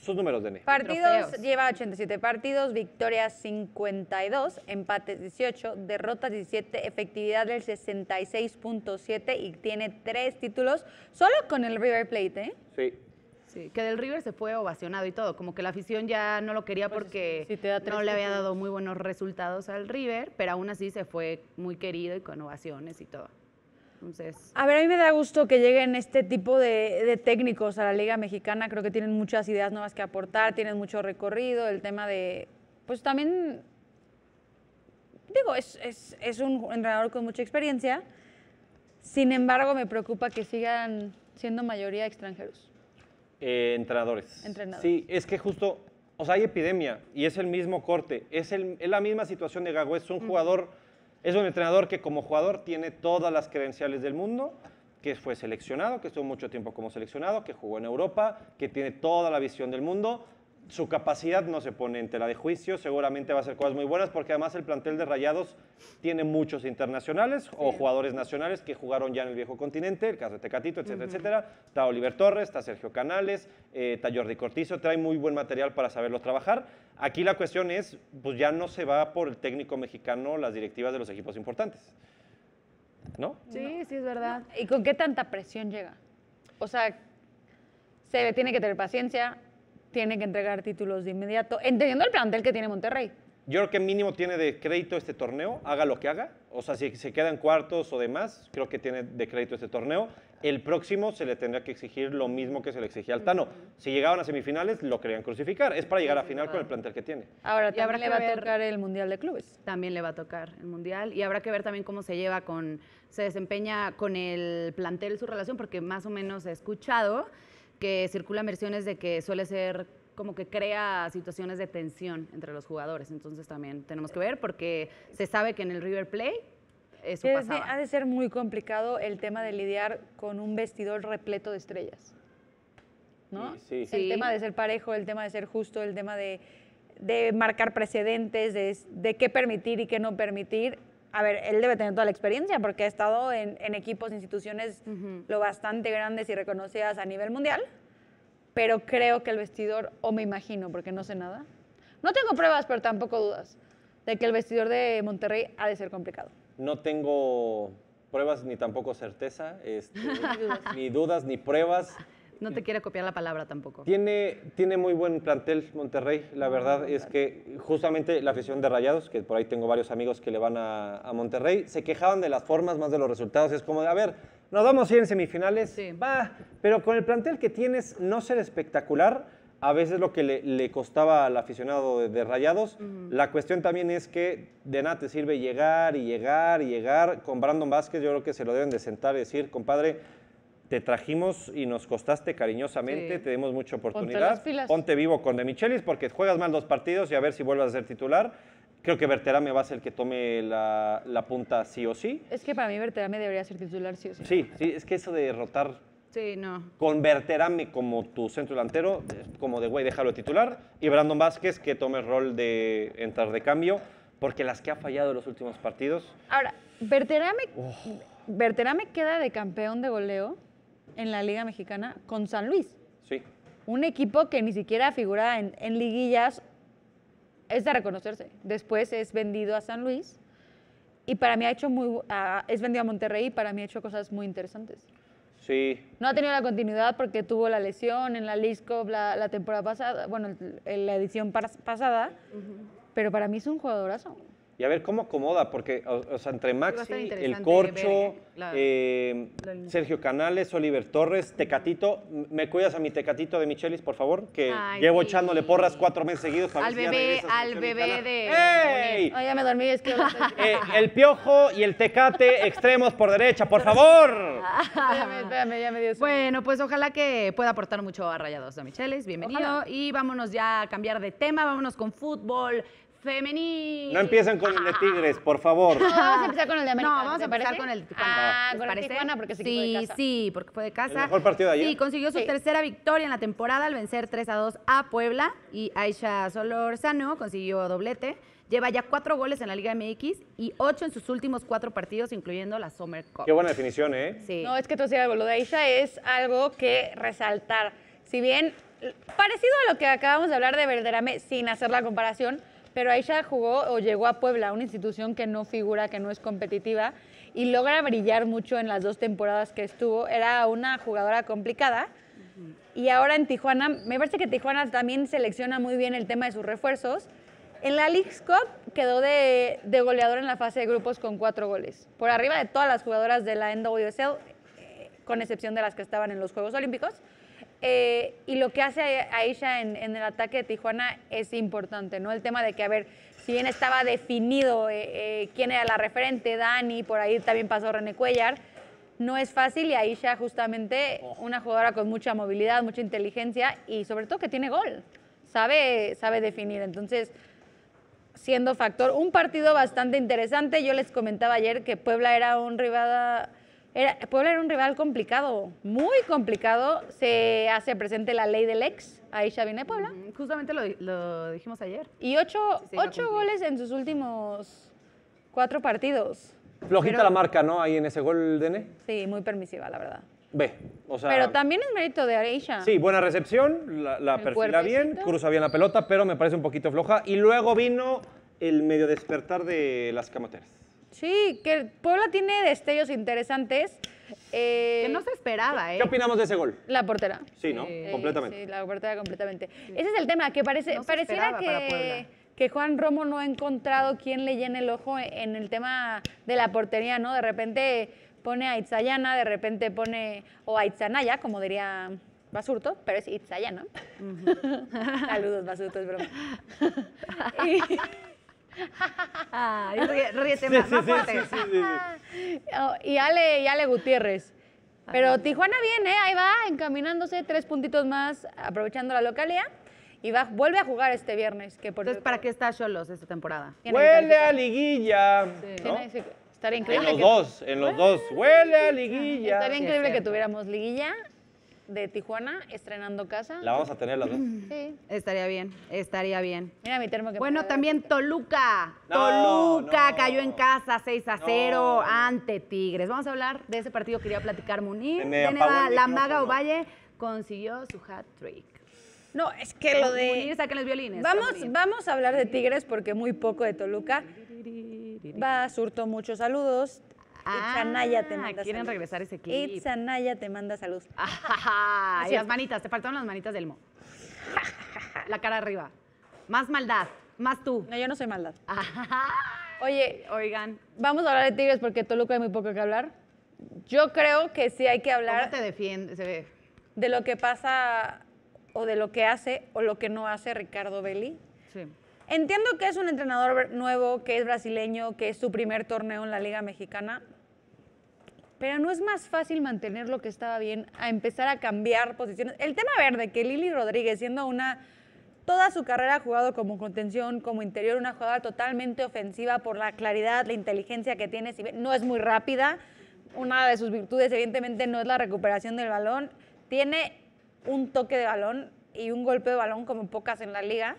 sus, números, Dene. Partidos, lleva 87 partidos, victorias 52, empates 18, derrotas 17, efectividad del 66.7 y tiene tres títulos solo con el River Plate, ¿eh? Sí que del River se fue ovacionado y todo, como que la afición ya no lo quería pues porque no le había dado muy buenos resultados al River, pero aún así se fue muy querido y con ovaciones y todo. Entonces... A ver, a mí me da gusto que lleguen este tipo de, de, técnicos a la Liga Mexicana, creo que tienen muchas ideas nuevas que aportar, tienen mucho recorrido, el tema de, pues también, digo, es, es, es un entrenador con mucha experiencia, sin embargo me preocupa que sigan siendo mayoría extranjeros. Eh, entrenadores. Entrenadores. Sí, es que justo, o sea, hay epidemia y es el mismo corte. Es, el, la misma situación de Gago. Es un jugador, es un entrenador que como jugador tiene todas las credenciales del mundo, que fue seleccionado, que estuvo mucho tiempo como seleccionado, que jugó en Europa, que tiene toda la visión del mundo su capacidad no se pone en tela de juicio, seguramente va a ser cosas muy buenas porque además el plantel de Rayados tiene muchos internacionales o jugadores nacionales que jugaron ya en el viejo continente, el caso de Tecatito, etcétera, etcétera. Está Oliver Torres, está Sergio Canales, eh, está Jordi Cortizo, trae muy buen material para saberlo trabajar. Aquí la cuestión es, pues ya no se va por el técnico mexicano las directivas de los equipos importantes. ¿No? Sí, sí, es verdad. ¿Y con qué tanta presión llega? O sea, se tiene que tener paciencia, tiene que entregar títulos de inmediato, entendiendo el plantel que tiene Monterrey. Yo creo que mínimo tiene de crédito este torneo, haga lo que haga. O sea, si se quedan en cuartos o demás, creo que tiene de crédito este torneo. El próximo se le tendrá que exigir lo mismo que se le exigía al Tano. Si llegaban a semifinales, lo querían crucificar. Es para llegar a final con el plantel que tiene. Ahora también le va a tocar el Mundial de Clubes. También le va a tocar el Mundial. Y habrá que ver también cómo se lleva con, se desempeña con el plantel su relación, porque más o menos he escuchado que circulan versiones de que suele ser como que crea situaciones de tensión entre los jugadores. Entonces también tenemos que ver porque se sabe que en el River Play eso es ha de ser muy complicado el tema de lidiar con un vestidor repleto de estrellas. ¿No? El tema de ser parejo, el tema de ser justo, el tema de, de marcar precedentes, de, de qué permitir y qué no permitir a ver, él debe tener toda la experiencia porque ha estado en, equipos, instituciones lo bastante grandes y reconocidas a nivel mundial, pero creo que el vestidor, o me imagino, porque no sé nada, no tengo pruebas, pero tampoco dudas, de que el vestidor de Monterrey ha de ser complicado. No tengo pruebas ni tampoco certeza, este, ni dudas ni pruebas. No te quiere copiar la palabra tampoco. Tiene, tiene muy buen plantel Monterrey. La verdad es que justamente la afición de Rayados, que por ahí tengo varios amigos que le van a, Monterrey, se quejaban de las formas más de los resultados. Es como a ver, nos vamos a ir en semifinales, sí. va, pero con el plantel que tienes no ser espectacular. A veces lo que le, costaba al aficionado de, Rayados. La cuestión también es que de nada te sirve llegar y llegar y llegar. Con Brandon Vázquez yo creo que se lo deben de sentar y decir, compadre, te trajimos y nos costaste cariñosamente, te dimos mucha oportunidad. Ponte, vivo con De Michelis porque juegas mal dos partidos y a ver si vuelves a ser titular. Creo que Verterame va a ser el que tome la, punta sí o sí. Es que para mí Verterame debería ser titular sí o sí. Sí, sí, es que eso de derrotar Sí, no. Con Verterame como tu centro delantero, como de güey, déjalo titular. Y Brandon Vázquez que tome el rol de entrar de cambio, porque las que ha fallado en los últimos partidos. Ahora, Verterame queda de campeón de goleo en la Liga Mexicana con San Luis. Sí. Un equipo que ni siquiera figura en, liguillas es de reconocerse. Después es vendido a San Luis y para mí ha hecho muy, es vendido a Monterrey y para mí ha hecho cosas muy interesantes. Sí. No ha tenido la continuidad porque tuvo la lesión en la Lisco la, la, temporada pasada, bueno, en la edición pasada, pero para mí es un jugadorazo y a ver cómo acomoda, porque, o, sea, entre Maxi, El Corcho, eh, Sergio Canales, Oliver Torres, Tecatito, ¿me cuidas a mi Tecatito de Michelis, por favor? Que llevo echándole porras cuatro meses seguidos. Para al bebé, al bebé de... ¡Ey! ya me dormí, es que... Eh, el Piojo y el Tecate, extremos por derecha, por favor. ya me dio bueno, pues ojalá que pueda aportar mucho a Rayados de Michelis, bienvenido. Y vámonos ya a cambiar de tema, vámonos con fútbol, no empiezan con el de Tigres, por favor. No, vamos a empezar con el de América. No, vamos a empezar con el de Ah, con el porque es de casa. sí, porque fue de casa. mejor partido ayer. Sí, consiguió su tercera victoria en la temporada al vencer 3 a 2 a Puebla y Aisha Solorzano consiguió doblete. Lleva ya cuatro goles en la Liga MX y ocho en sus últimos cuatro partidos, incluyendo la Summer Cup. Qué buena definición, ¿eh? Sí. No, es que tú decías algo. Lo de Aisha es algo que resaltar. Si bien, parecido a lo que acabamos de hablar de Verderame, sin hacer la comparación, pero Aisha jugó o llegó a Puebla, una institución que no figura, que no es competitiva, y logra brillar mucho en las dos temporadas que estuvo. Era una jugadora complicada. Y ahora en Tijuana, me parece que Tijuana también selecciona muy bien el tema de sus refuerzos. En la League Cup quedó de, de, goleador en la fase de grupos con cuatro goles, por arriba de todas las jugadoras de la NWSL, eh, con excepción de las que estaban en los Juegos Olímpicos. Eh, y lo que hace Aisha en, en, el ataque de Tijuana es importante, ¿no? El tema de que, a ver, si bien estaba definido eh, eh, quién era la referente, Dani, por ahí también pasó René Cuellar, no es fácil y Aisha justamente oh. una jugadora con mucha movilidad, mucha inteligencia y sobre todo que tiene gol, sabe, sabe definir. Entonces, siendo factor, un partido bastante interesante, yo les comentaba ayer que Puebla era un rival... Puebla era un rival complicado, muy complicado. Se hace presente la ley del ex. Ahí ya viene Puebla. Justamente lo, dijimos ayer. Y ocho, goles en sus últimos cuatro partidos. Flojita la marca, ¿no? Ahí en ese gol, Dene. Sí, muy permisiva, la verdad. Ve, Pero también es mérito de Areisha. Sí, buena recepción, la, perfila bien, cruza bien la pelota, pero me parece un poquito floja. Y luego vino el medio despertar de las camoteras. Sí, que Puebla tiene destellos interesantes. Eh, que no se esperaba, ¿eh? ¿Qué opinamos de ese gol? La portera. Sí, ¿no? completamente. Sí, la portera completamente. Ese es el tema, que parece, pareciera que, Juan Romo no ha encontrado quién le llene el ojo en el tema de la portería, ¿no? De repente pone a Itzayana, de repente pone, o a Itzanaya, como diría Basurto, pero es Itzayana. Saludos, Basurto, es broma. y Ale, Gutiérrez. Pero Tijuana viene ahí va, encaminándose, tres puntitos más, aprovechando la localidad. Y va, vuelve a jugar este viernes. Que por Entonces, ¿para qué está solos esta temporada? Huele a liguilla. Estaría increíble. En los dos, en los dos. Huele a liguilla. Estaría increíble que tuviéramos liguilla de Tijuana estrenando casa. La vamos a tener las dos. Sí. Estaría bien, estaría bien. Mira mi termo que Bueno, también Toluca. Toluca cayó en casa 6 a 0 ante Tigres. Vamos a hablar de ese partido que quería platicar Munir. Tiene la maga Ovalle consiguió su hat trick. No, es que lo de. Munir, los violines. Vamos, vamos a hablar de Tigres porque muy poco de Toluca. va surto muchos saludos. Itzanaya te ah, manda quieren salud. regresar ese te manda salud. y las manitas, te faltaron las manitas del mo. La cara arriba. Más maldad, más tú. No, yo no soy maldad. Oye, oigan. Vamos a hablar de Tigres porque Toluca hay muy poco que hablar. Yo creo que sí hay que hablar. ¿Cómo te defiende? De lo que pasa o de lo que hace o lo que no hace Ricardo Belli. Entiendo que es un entrenador nuevo, que es brasileño, que es su primer torneo en la Liga Mexicana. Pero no es más fácil mantener lo que estaba bien a empezar a cambiar posiciones. El tema verde, que Lili Rodríguez, siendo una toda su carrera ha jugado como contención, como interior, una jugada totalmente ofensiva por la claridad, la inteligencia que tiene. No es muy rápida. Una de sus virtudes, evidentemente, no es la recuperación del balón. Tiene un toque de balón y un golpe de balón como pocas en la liga.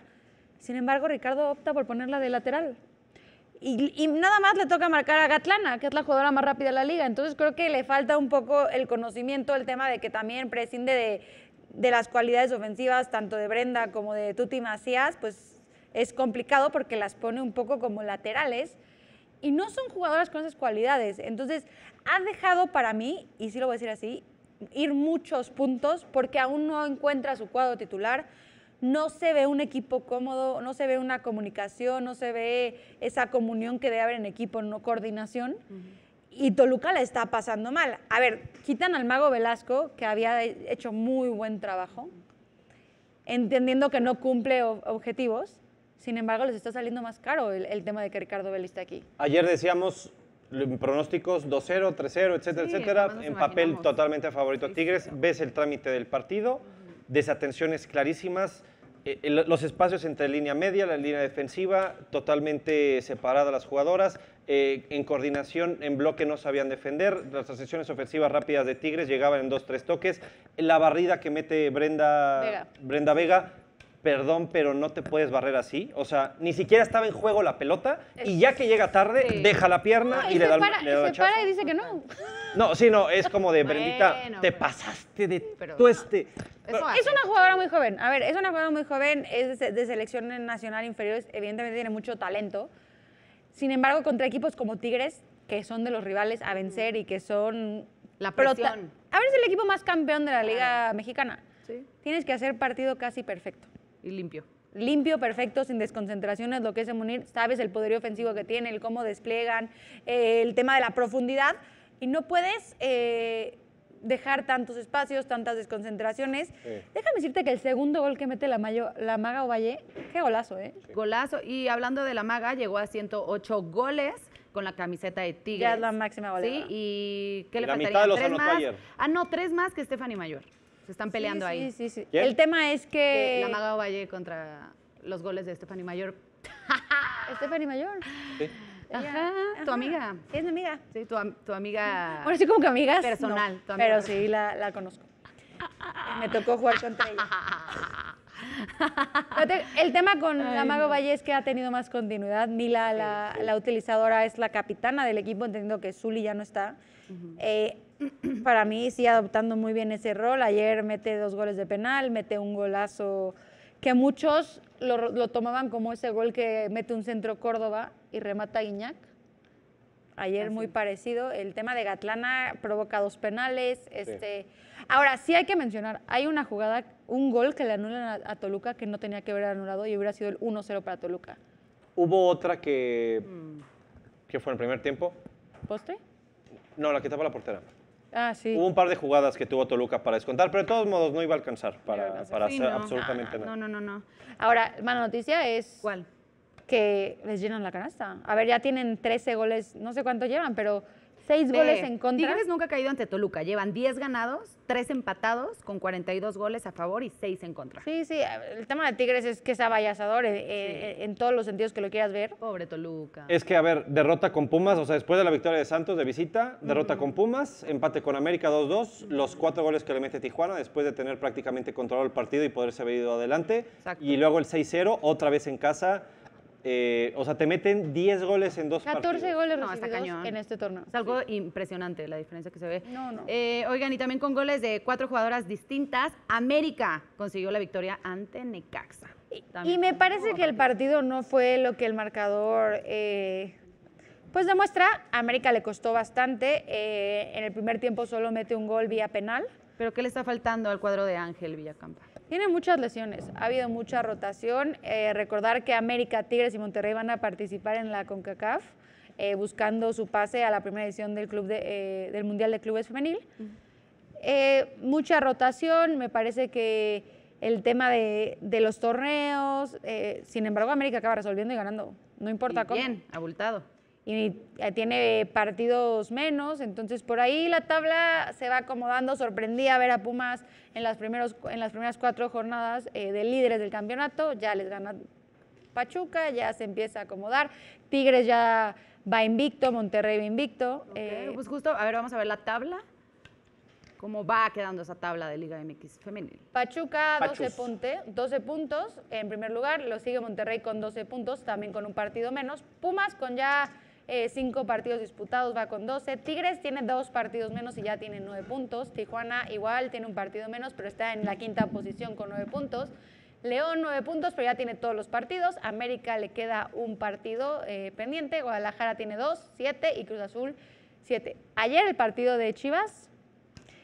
Sin embargo, Ricardo opta por ponerla de lateral. Y, nada más le toca marcar a Gatlana, que es la jugadora más rápida de la liga. Entonces creo que le falta un poco el conocimiento el tema de que también prescinde de, de las cualidades ofensivas, tanto de Brenda como de Tuti Macías, pues es complicado porque las pone un poco como laterales y no son jugadoras con esas cualidades. Entonces, ha dejado para mí, y sí lo voy a decir así, ir muchos puntos porque aún no encuentra su cuadro titular, no se ve un equipo cómodo, no se ve una comunicación, no se ve esa comunión que debe haber en equipo, no coordinación. Y Toluca la está pasando mal. A ver, quitan al mago Velasco, que había hecho muy buen trabajo, entendiendo que no cumple objetivos. Sin embargo, les está saliendo más caro el, tema de que Ricardo Vélez está aquí. Ayer decíamos pronósticos 2-0, 3-0, etcétera, etcétera. En papel totalmente favorito Tigres. Ves el trámite del partido desatenciones clarísimas, eh, eh, los espacios entre línea media, la línea defensiva, totalmente separadas las jugadoras, eh, en coordinación, en bloque no sabían defender, las transiciones ofensivas rápidas de Tigres llegaban en dos, tres toques, la barrida que mete Brenda Brenda Vega perdón, pero no te puedes barrer así. O sea, ni siquiera estaba en juego la pelota y ya que llega tarde, deja la pierna y, le da, el le y se para y dice que no. No, sí, no, es como de, Brendita, te pasaste de este... es una jugadora muy joven. A ver, es una jugadora muy joven, es de, selección nacional inferiores, evidentemente tiene mucho talento. Sin embargo, contra equipos como Tigres, que son de los rivales a vencer y que son... La pelota. A ver, es el equipo más campeón de la Liga Mexicana. Sí. Tienes que hacer partido casi perfecto. Y limpio. Limpio, perfecto, sin desconcentraciones, lo que es Munir. Sabes el poderío ofensivo que tiene, el cómo despliegan, eh, el tema de la profundidad. Y no puedes eh, dejar tantos espacios, tantas desconcentraciones. Déjame decirte que el segundo gol que mete la, mayo, la Maga Ovalle, qué golazo, ¿eh? Golazo. Y hablando de la Maga, llegó a 108 goles con la camiseta de Tigres. Ya es la máxima Sí, y ¿qué le la Ah, no, tres más que Stephanie Mayor. Se están peleando ahí. Sí, sí, sí. El tema es que... La Mago Valle contra los goles de Stephanie Mayor. Stephanie Mayor. Sí. Ajá, tu amiga. es mi amiga. Sí, tu, tu amiga. Bueno, sí, como que amigas. Personal. pero sí, la, conozco. Me tocó jugar contra ella. El tema con la Mago Valle es que ha tenido más continuidad. Mila, la, utilizadora, es la capitana del equipo, entendiendo que Zully ya no está para mí sí adoptando muy bien ese rol. Ayer mete dos goles de penal, mete un golazo que muchos lo, tomaban como ese gol que mete un centro Córdoba y remata Iñak Ayer muy parecido. El tema de Gatlana provoca dos penales. Este... Ahora, sí hay que mencionar, hay una jugada, un gol que le anulan a, Toluca que no tenía que haber anulado y hubiera sido el 1-0 para Toluca. Hubo otra que... Mm. que fue en el primer tiempo? ¿Postre? No, la que la portera. Ah, Hubo un par de jugadas que tuvo Toluca para descontar, pero de todos modos no iba a alcanzar para, hacer absolutamente nada. No, no, no, no. Ahora, mala noticia es... ¿Cuál? Que les llenan la canasta. A ver, ya tienen 13 goles, no sé cuánto llevan, pero Seis goles en contra. Tigres nunca ha caído ante Toluca. Llevan 10 ganados, 3 empatados, con 42 goles a favor y 6 en contra. Sí, sí. El tema de Tigres es que es abayazador eh, eh, eh, en, todos los sentidos que lo quieras ver. Pobre Toluca. Es que, a ver, derrota con Pumas, o sea, después de la victoria de Santos de visita, derrota con Pumas, empate con América 2-2, los 4 goles que le mete Tijuana después de tener prácticamente controlado el partido y poderse haber ido adelante. Y luego el 6-0, otra vez en casa eh, o sea, te meten 10 goles en dos 14 goles no, en este torneo. Es algo impresionante la diferencia que se ve. Eh, oigan, y también con goles de cuatro jugadoras distintas, América consiguió la victoria ante Necaxa. y me parece que el partido no fue lo que el marcador... Eh, pues demuestra, América le costó bastante. en el primer tiempo solo mete un gol vía penal. ¿Pero qué le está faltando al cuadro de Ángel Villacampa? Tiene muchas lesiones, ha habido mucha rotación. Eh, recordar que América, Tigres y Monterrey van a participar en la CONCACAF. Eh, buscando su pase a la primera edición del, club eh, del Mundial de Clubes Femenil. mucha rotación, me parece que el tema de, los torneos, sin embargo América acaba resolviendo y ganando, no importa cómo. Bien, abultado y eh, tiene partidos menos, entonces por ahí la tabla se va acomodando, Sorprendí a ver a Pumas en las, primeros, en las primeras cuatro jornadas eh, de líderes del campeonato, ya les gana Pachuca, ya se empieza a acomodar, Tigres ya va invicto, Monterrey va invicto. Eh, pues justo, a ver, vamos a ver la tabla. ¿Cómo va quedando esa tabla de Liga MX femenil? Pachuca, 12, 12 puntos en primer lugar, lo sigue Monterrey con 12 puntos, también con un partido menos. Pumas con ya eh, cinco partidos disputados, va con 12. Tigres tiene dos partidos menos y ya tiene nueve puntos. Tijuana igual tiene un partido menos, pero está en la quinta posición con nueve puntos. León nueve puntos, pero ya tiene todos los partidos. América le queda un partido eh, pendiente. Guadalajara tiene dos, siete y Cruz Azul siete. Ayer el partido de Chivas.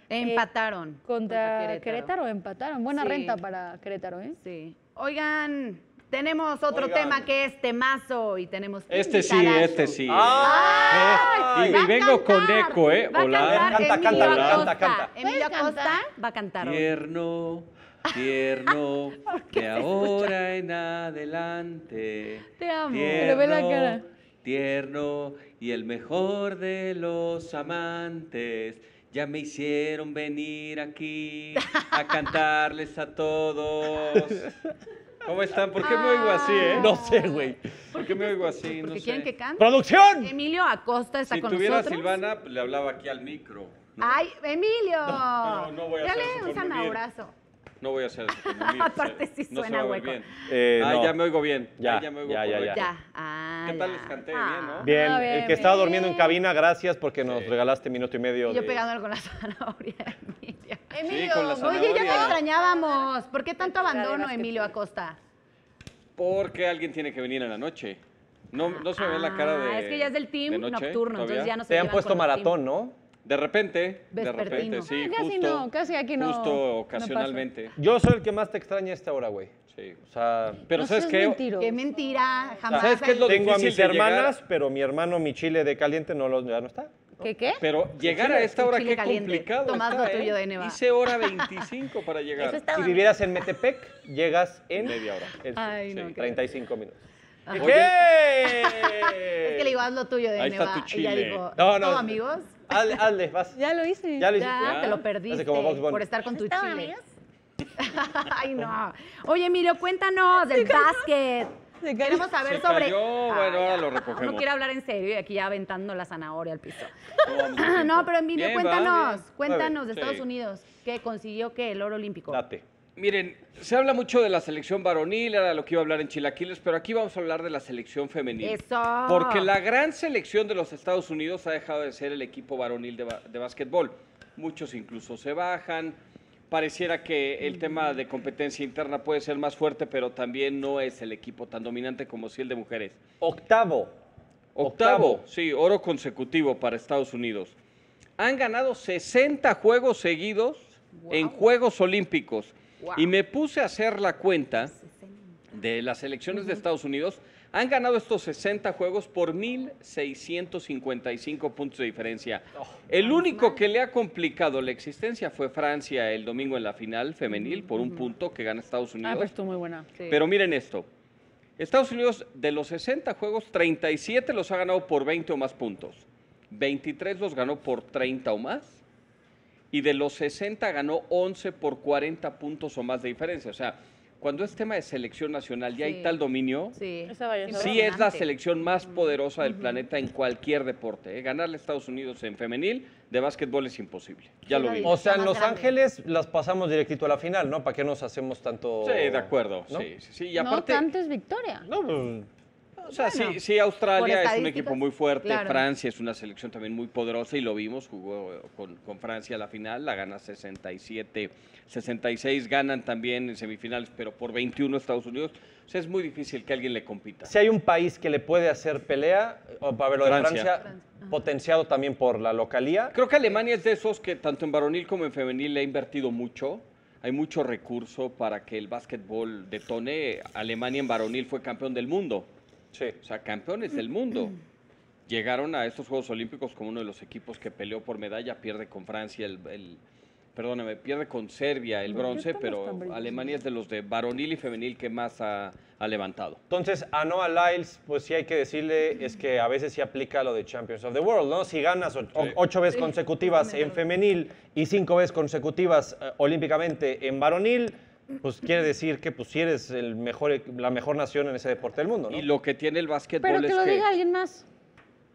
Eh, empataron. contra, Querétaro. empataron. Buena renta para Querétaro, ¿eh? Sí. Oigan, tenemos otro tema que es temazo y tenemos. Este sí, este sí. Ah. Eh, y, vengo con eco, ¿eh? Va Hola. A cantar, canta, canta, canta, canta. Emilio Acosta va a cantar. Tierno, tierno, que ahora en adelante. Te amo. lo Pero ve la cara. Tierno y el mejor de los amantes. Ya me hicieron venir aquí a cantarles a todos. ¿Cómo están? ¿Por qué me oigo así, eh? Ah. No sé, güey. ¿Por qué me oigo así? No quieren que cante. ¡Producción! Emilio Acosta está Si con nosotros. Si tuviera Silvana, le hablaba aquí al micro. Ay, Emilio. No, no voy a hacer eso Dale un abrazo. no voy a hacer eso. Aparte sí suena bien. Eh, ya me oigo bien. Ya, ya, me oigo ya, ya, Ya. Ah, ¿Qué tal les canté? Ah, bien, ¿no? Bien, el que estaba durmiendo en cabina, gracias porque nos regalaste minuto y medio. Yo pegándole con la zanahoria. Emilio, oye, ya te extrañábamos. ¿Por qué tanto abandono, Emilio Acosta? Porque alguien tiene que venir en la noche. No, se ve la ah, cara de. Ah, es que ya es del team nocturno, entonces ya no se Te han puesto maratón, ¿no? De repente, de repente, sí, casi justo, casi aquí no. Justo ocasionalmente. Yo soy el que más te extraña a esta hora, güey. Sí. O sea, pero ¿sabes qué? Qué mentira, jamás. ¿Sabes qué Tengo a mis hermanas, pero mi hermano, mi chile de caliente, no ya no está. ¿Qué qué? Pero llegar a esta hora, qué complicado. Tomás lo ¿eh? tuyo de Neva. Hice hora 25 para llegar. Si vivieras en Metepec, llegas en media hora. Ay, 35 minutos. qué? es que le digo, haz lo tuyo de Neva. tu Y ya digo, no, no, amigos. Hazle, vas. Ya lo hice. Ya lo hice. Ya, te ah, lo perdiste por estar con tu chile. Ay, no. Oye, Emilio, cuéntanos del básquet. Queremos saber sobre. Cayó, bueno, ahora lo recogemos. No quiero hablar en serio y aquí ya aventando la zanahoria al piso. No, pero en cuéntanos, cuéntanos de Estados Unidos, ¿Qué consiguió que el oro olímpico. Date. Miren, se habla mucho de la selección varonil, era lo que iba a hablar en Chilaquiles, pero aquí vamos a hablar de la selección femenil. Eso. Porque la gran selección de los Estados Unidos ha dejado de ser el equipo varonil de, de básquetbol. Muchos incluso se bajan, pareciera que el tema de competencia interna puede ser más fuerte, pero también no es el equipo tan dominante como si el de mujeres. Octavo. Octavo, sí, oro consecutivo para Estados Unidos. Han ganado 60 juegos seguidos en Juegos Olímpicos. Y me puse a hacer la cuenta de las elecciones de Estados Unidos han ganado estos 60 juegos por 1.655 puntos de diferencia. Oh, el único que le ha complicado la existencia fue Francia el domingo en la final femenil por un punto que gana Estados ah, pues Unidos. Ah, pero muy buena. Pero miren esto. Estados Unidos de los 60 juegos, 37 los ha ganado por 20 o más puntos. 23 los ganó por 30 o más y de los 60 ganó 11 por 40 puntos o más de diferencia. O sea, cuando es tema de selección nacional ya hay tal dominio, sí, es la selección más poderosa del planeta en cualquier deporte. ¿eh? Ganarle a Estados Unidos en femenil de básquetbol es imposible. Ya lo vimos. O sea, en Los Ángeles las pasamos directito a la final, ¿no? ¿Para qué nos hacemos tanto...? Sí, de acuerdo. ¿no? Sí, sí, y aparte... No victoria. No, pues, o sea, sí, sí, Australia es un equipo muy fuerte, Francia es una selección también muy poderosa y lo vimos, jugó con, con Francia la final, la gana 67-66, ganan también en semifinales, pero por 21 Estados Unidos. O sea, es muy difícil que alguien le compita. Si hay un país que le puede hacer pelea, o para de Francia, potenciado también por la localía. Creo que Alemania es de esos que tanto en varonil como en femenil le ha invertido mucho hay mucho recurso para que el básquetbol detone. Alemania en varonil fue campeón del mundo. Sí. O sea, campeones del mundo. Llegaron a estos Juegos Olímpicos como uno de los equipos que peleó por medalla, pierde con Francia el, perdóname, pierde con Serbia el bronce, pero Alemania es de los de varonil y femenil que más ha, levantado. Entonces, a Noah Lyles, pues sí hay que decirle, es que a veces se aplica lo de Champions of the World, ¿no? Si ganas ocho, veces consecutivas en femenil y cinco veces consecutivas eh, olímpicamente en varonil, pues quiere decir que pues, si eres el mejor, e-, la mejor nación en ese deporte del mundo, ¿no? Y lo que tiene el básquetbol Pero que lo diga alguien más.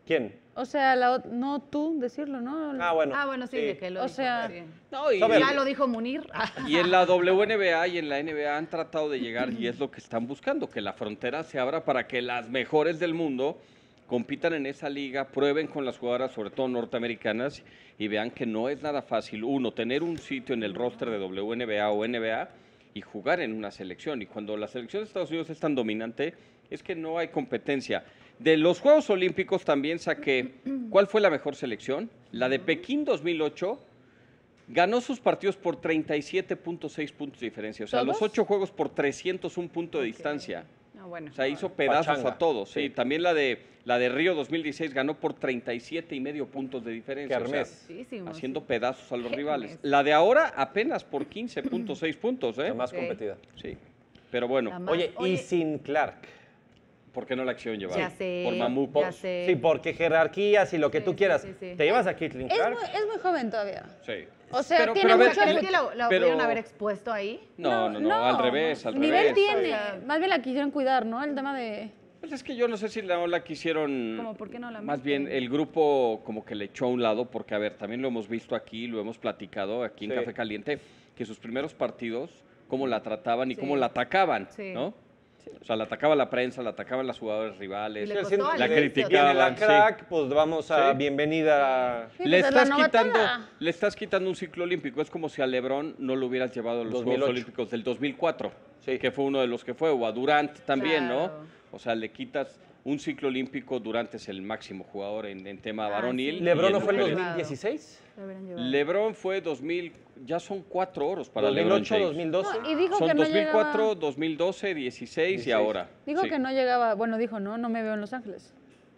¿Quién? O sea, no tú decirlo, ¿no? Ah, bueno. Ah, bueno, sí, De que lo O sea, y, ya lo dijo Munir. Y en la WNBA y en la NBA han tratado de llegar, y es lo que están buscando, que la frontera se abra para que las mejores del mundo compitan en esa liga, prueben con las jugadoras, sobre todo norteamericanas, y vean que no es nada fácil, uno, tener un sitio en el roster de WNBA o NBA, y jugar en una selección. Y cuando la selección de Estados Unidos es tan dominante, es que no hay competencia. De los Juegos Olímpicos también saqué cuál fue la mejor selección. La de Pekín 2008 ganó sus partidos por 37.6 puntos de diferencia. O sea, los ocho juegos por 301 puntos de distancia. Ah, bueno. O sea, hizo eh. pedazos a todos. Sí. también la de la de Río 2016 ganó por 37 y medio puntos de diferencia. O haciendo pedazos a los rivales. La de ahora apenas por 15.6 puntos, ¿eh? más competida. Sí. Pero bueno. oye, y sin Clark. ¿por qué no la acción llevaron? Ya por Mamú Sí, porque jerarquías y lo que tú quieras. Te llevas a Kitlin. Es muy, es muy, joven todavía. Sí. O sea, tiene pero, mucho... que la, la pudieron haber expuesto ahí? No, no, no, al revés, al Nivel revés. tiene. Más bien la quisieron cuidar, ¿no? El tema de... Pues es que yo no sé si la quisieron. ¿Cómo? ¿Por qué no la Más bien el grupo como que le echó a un lado, porque a ver, también lo hemos visto aquí, lo hemos platicado aquí en Café Caliente, que sus primeros partidos, cómo la trataban y cómo la atacaban, ¿no? O sea, la atacaba la prensa, la atacaban las jugadores rivales, la crítica. la pues vamos a bienvenida. le, estás quitando, le estás quitando un ciclo olímpico. Es como si a Lebron no lo hubieras llevado a los Juegos Olímpicos del 2004, que fue uno de los que fue, o a Durant también, ¿no? O sea, le quitas un ciclo olímpico. Durant es el máximo jugador en, tema ah, varonil. sí. ¿Lebron no fue el 2016? LeBron fue 2000, ya son cuatro oros para LeBron 2012. son 2004, 2012, 16, y ahora. Digo que no llegaba, bueno, dijo, no, no me veo en Los Ángeles.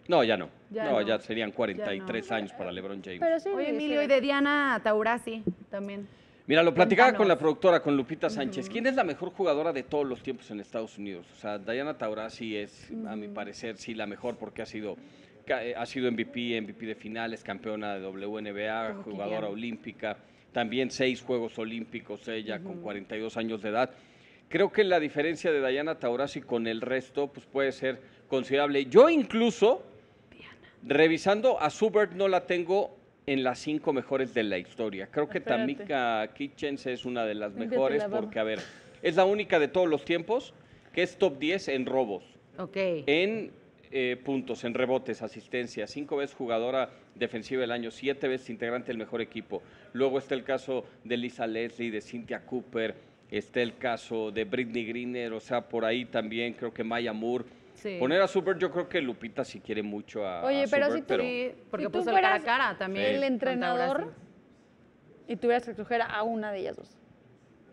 No, ya no. Ya no, ya serían 43 años para LeBron James. Pero sí, Oye, Emilio, y de Diana Taurasi también. Mira, lo platicaba con la productora, con Lupita Sánchez. ¿Quién es la mejor jugadora de todos los tiempos en Estados Unidos? O sea, Diana Taurasi es, a mi mm. parecer, sí la mejor porque ha sido eh, ha sido MVP, MVP de finales, campeona de WNBA, oh, jugadora olímpica, también seis Juegos Olímpicos ella con 42 años de edad. Creo que la diferencia de Diana Taurasi con el resto pues puede ser considerable. Yo incluso, revisando a Subert, no la tengo en las cinco mejores de la historia. Creo que Tamika Kitchens es una de las mejores porque, a ver, es la única de todos los tiempos que es top 10 en robos. Ok. En eh, puntos en rebotes, asistencia, cinco veces jugadora defensiva del año, siete veces integrante del mejor equipo. Luego está el caso de Lisa Leslie, de Cynthia Cooper, está el caso de Britney Greener, o sea, por ahí también creo que Maya Moore. Poner a Super, yo creo que Lupita si quiere mucho a. Oye, pero si Pero... porque tú el cara también. El entrenador. Y tuvieras que escoger a una de ellas dos.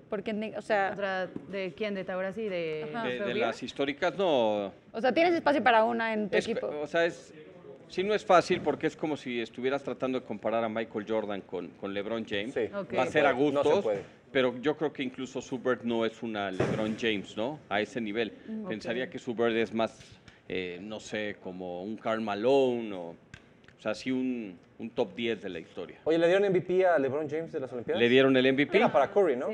Porque, o sea... ¿De quién? ¿De Taurasi? ¿De, de, las históricas? No. O sea, ¿tienes espacio para una en tu equipo? O sea, es... Sí, no es fácil porque es como si estuvieras tratando de comparar a Michael Jordan con, con LeBron James. Va a ser a gustos, pero yo creo que incluso Subert no es una LeBron James, ¿no? A ese nivel. Mm. Pensaría que Subert es más, eh, no sé, como un Karl Malone o, o sea, sí un, un top 10 de la historia. Oye, ¿le dieron MVP a LeBron James de las Olimpiadas? Le dieron el MVP. Era para Curry, ¿no?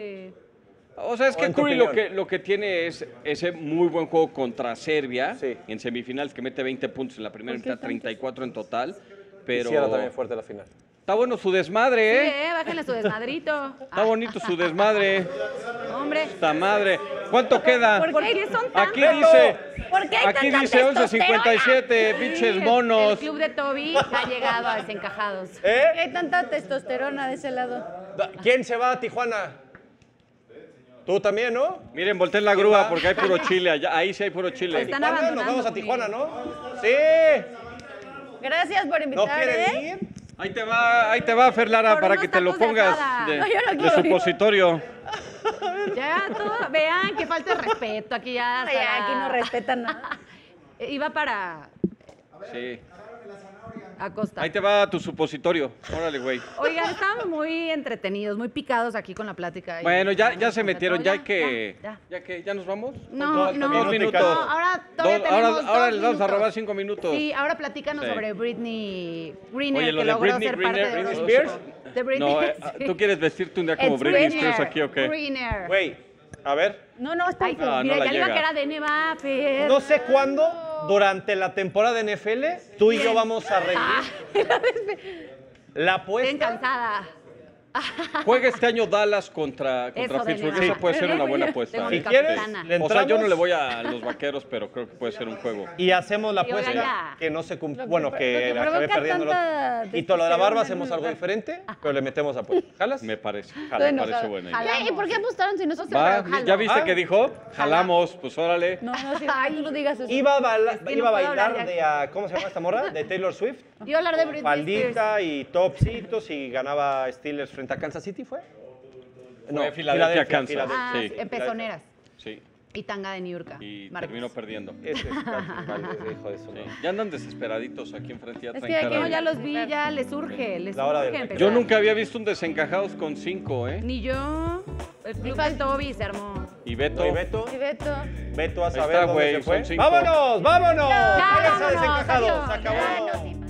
O sea, es que Curry lo que, lo que tiene es ese muy buen juego contra Serbia en semifinales que mete 20 puntos en la primera mitad, 34 en total. Pero... Y también fuerte la final. Está bueno su desmadre, ¿eh? Sí, eh, bájale su desmadrito. Está bonito su desmadre. Hombre. Está madre. ¿Cuánto queda? ¿Por qué son tan Aquí dice, ¿Por qué aquí dice 11.57, pinches monos. El club de Toby ha llegado a desencajados. ¿Eh? qué hay tanta testosterona de ese lado? ¿Quién se va a Tijuana? Tú también, ¿no? Miren, volteen la grúa porque hay puro chile. Allá, ahí sí hay puro chile. Están Nos vamos a Tijuana, ¿no? Sí. Gracias por invitarme. ¿No quieren ¿eh? ir? Ahí te va, ahí te va, Ferlara, para que te lo pongas de, supositorio. Ya, todo, vean que falta respeto aquí ya. aquí no respetan nada. Iba para... Sí. Ahí te va tu supositorio. Órale, güey. Oigan, están muy entretenidos, muy picados aquí con la plática. Bueno, ya, ya se metieron, ya, hay que, ya, que. ¿Ya nos vamos? No, no, no, dos minutos. no ahora todavía tenemos Ahora, ahora les vamos a robar cinco minutos. Sí, ahora platícanos sobre Britney Greener, que logró Britney ser parte de Spears. No, eh, ¿tú quieres vestirte un día como Britney Spears aquí o qué? Greener. Güey, a ver. No, no, está ahí. mira, ya le iba de Neva, No sé cuándo durante la temporada de NFL, tú y yo vamos a reír. Ah, la apuesta. encantada. Juega este año Dallas contra, contra Pittsburgh. puede ser una buena apuesta. ¿eh? Si quieres, O sea, yo no le voy a los vaqueros, pero creo que puede ser un juego. y hacemos la apuesta que no se cumple Bueno, que acabé perdiendo. Y todo lo de la barba hacemos algo diferente, pero le metemos apuesta. ¿Jalas? Me parece, me parece bueno ¿Y por qué apostaron si nosotros Va, ¿Ya viste qué ah. que dijo? Jalamos, pues órale. No, no, si, no no digas eso. Iba a, bailar de a, ¿cómo se llama esta morra? De Taylor Swift. iba a hablar de Britney Spears. y topsitos y ganaba Steelers frente Kansas City, ¿fue? No, Filadelfia, Filadelfia, ah, sí. En Sí. Y tanga de Niurka. Y Marcos. perdiendo. Ese es hijo de eso. Ya andan desesperaditos aquí enfrente. Ya es que aquí ya los vi, ya les surge. les la hora Yo nunca había visto un desencajados con cinco, ¿eh? Ni yo. El club del Toby se armó. ¿Y Beto? ¿Y Beto? ¿Y Beto? Beto a saber Está, dónde se fue. ¡Vámonos, vámonos! ya vámonos, vámonos, vámonos. desencajados, acabó.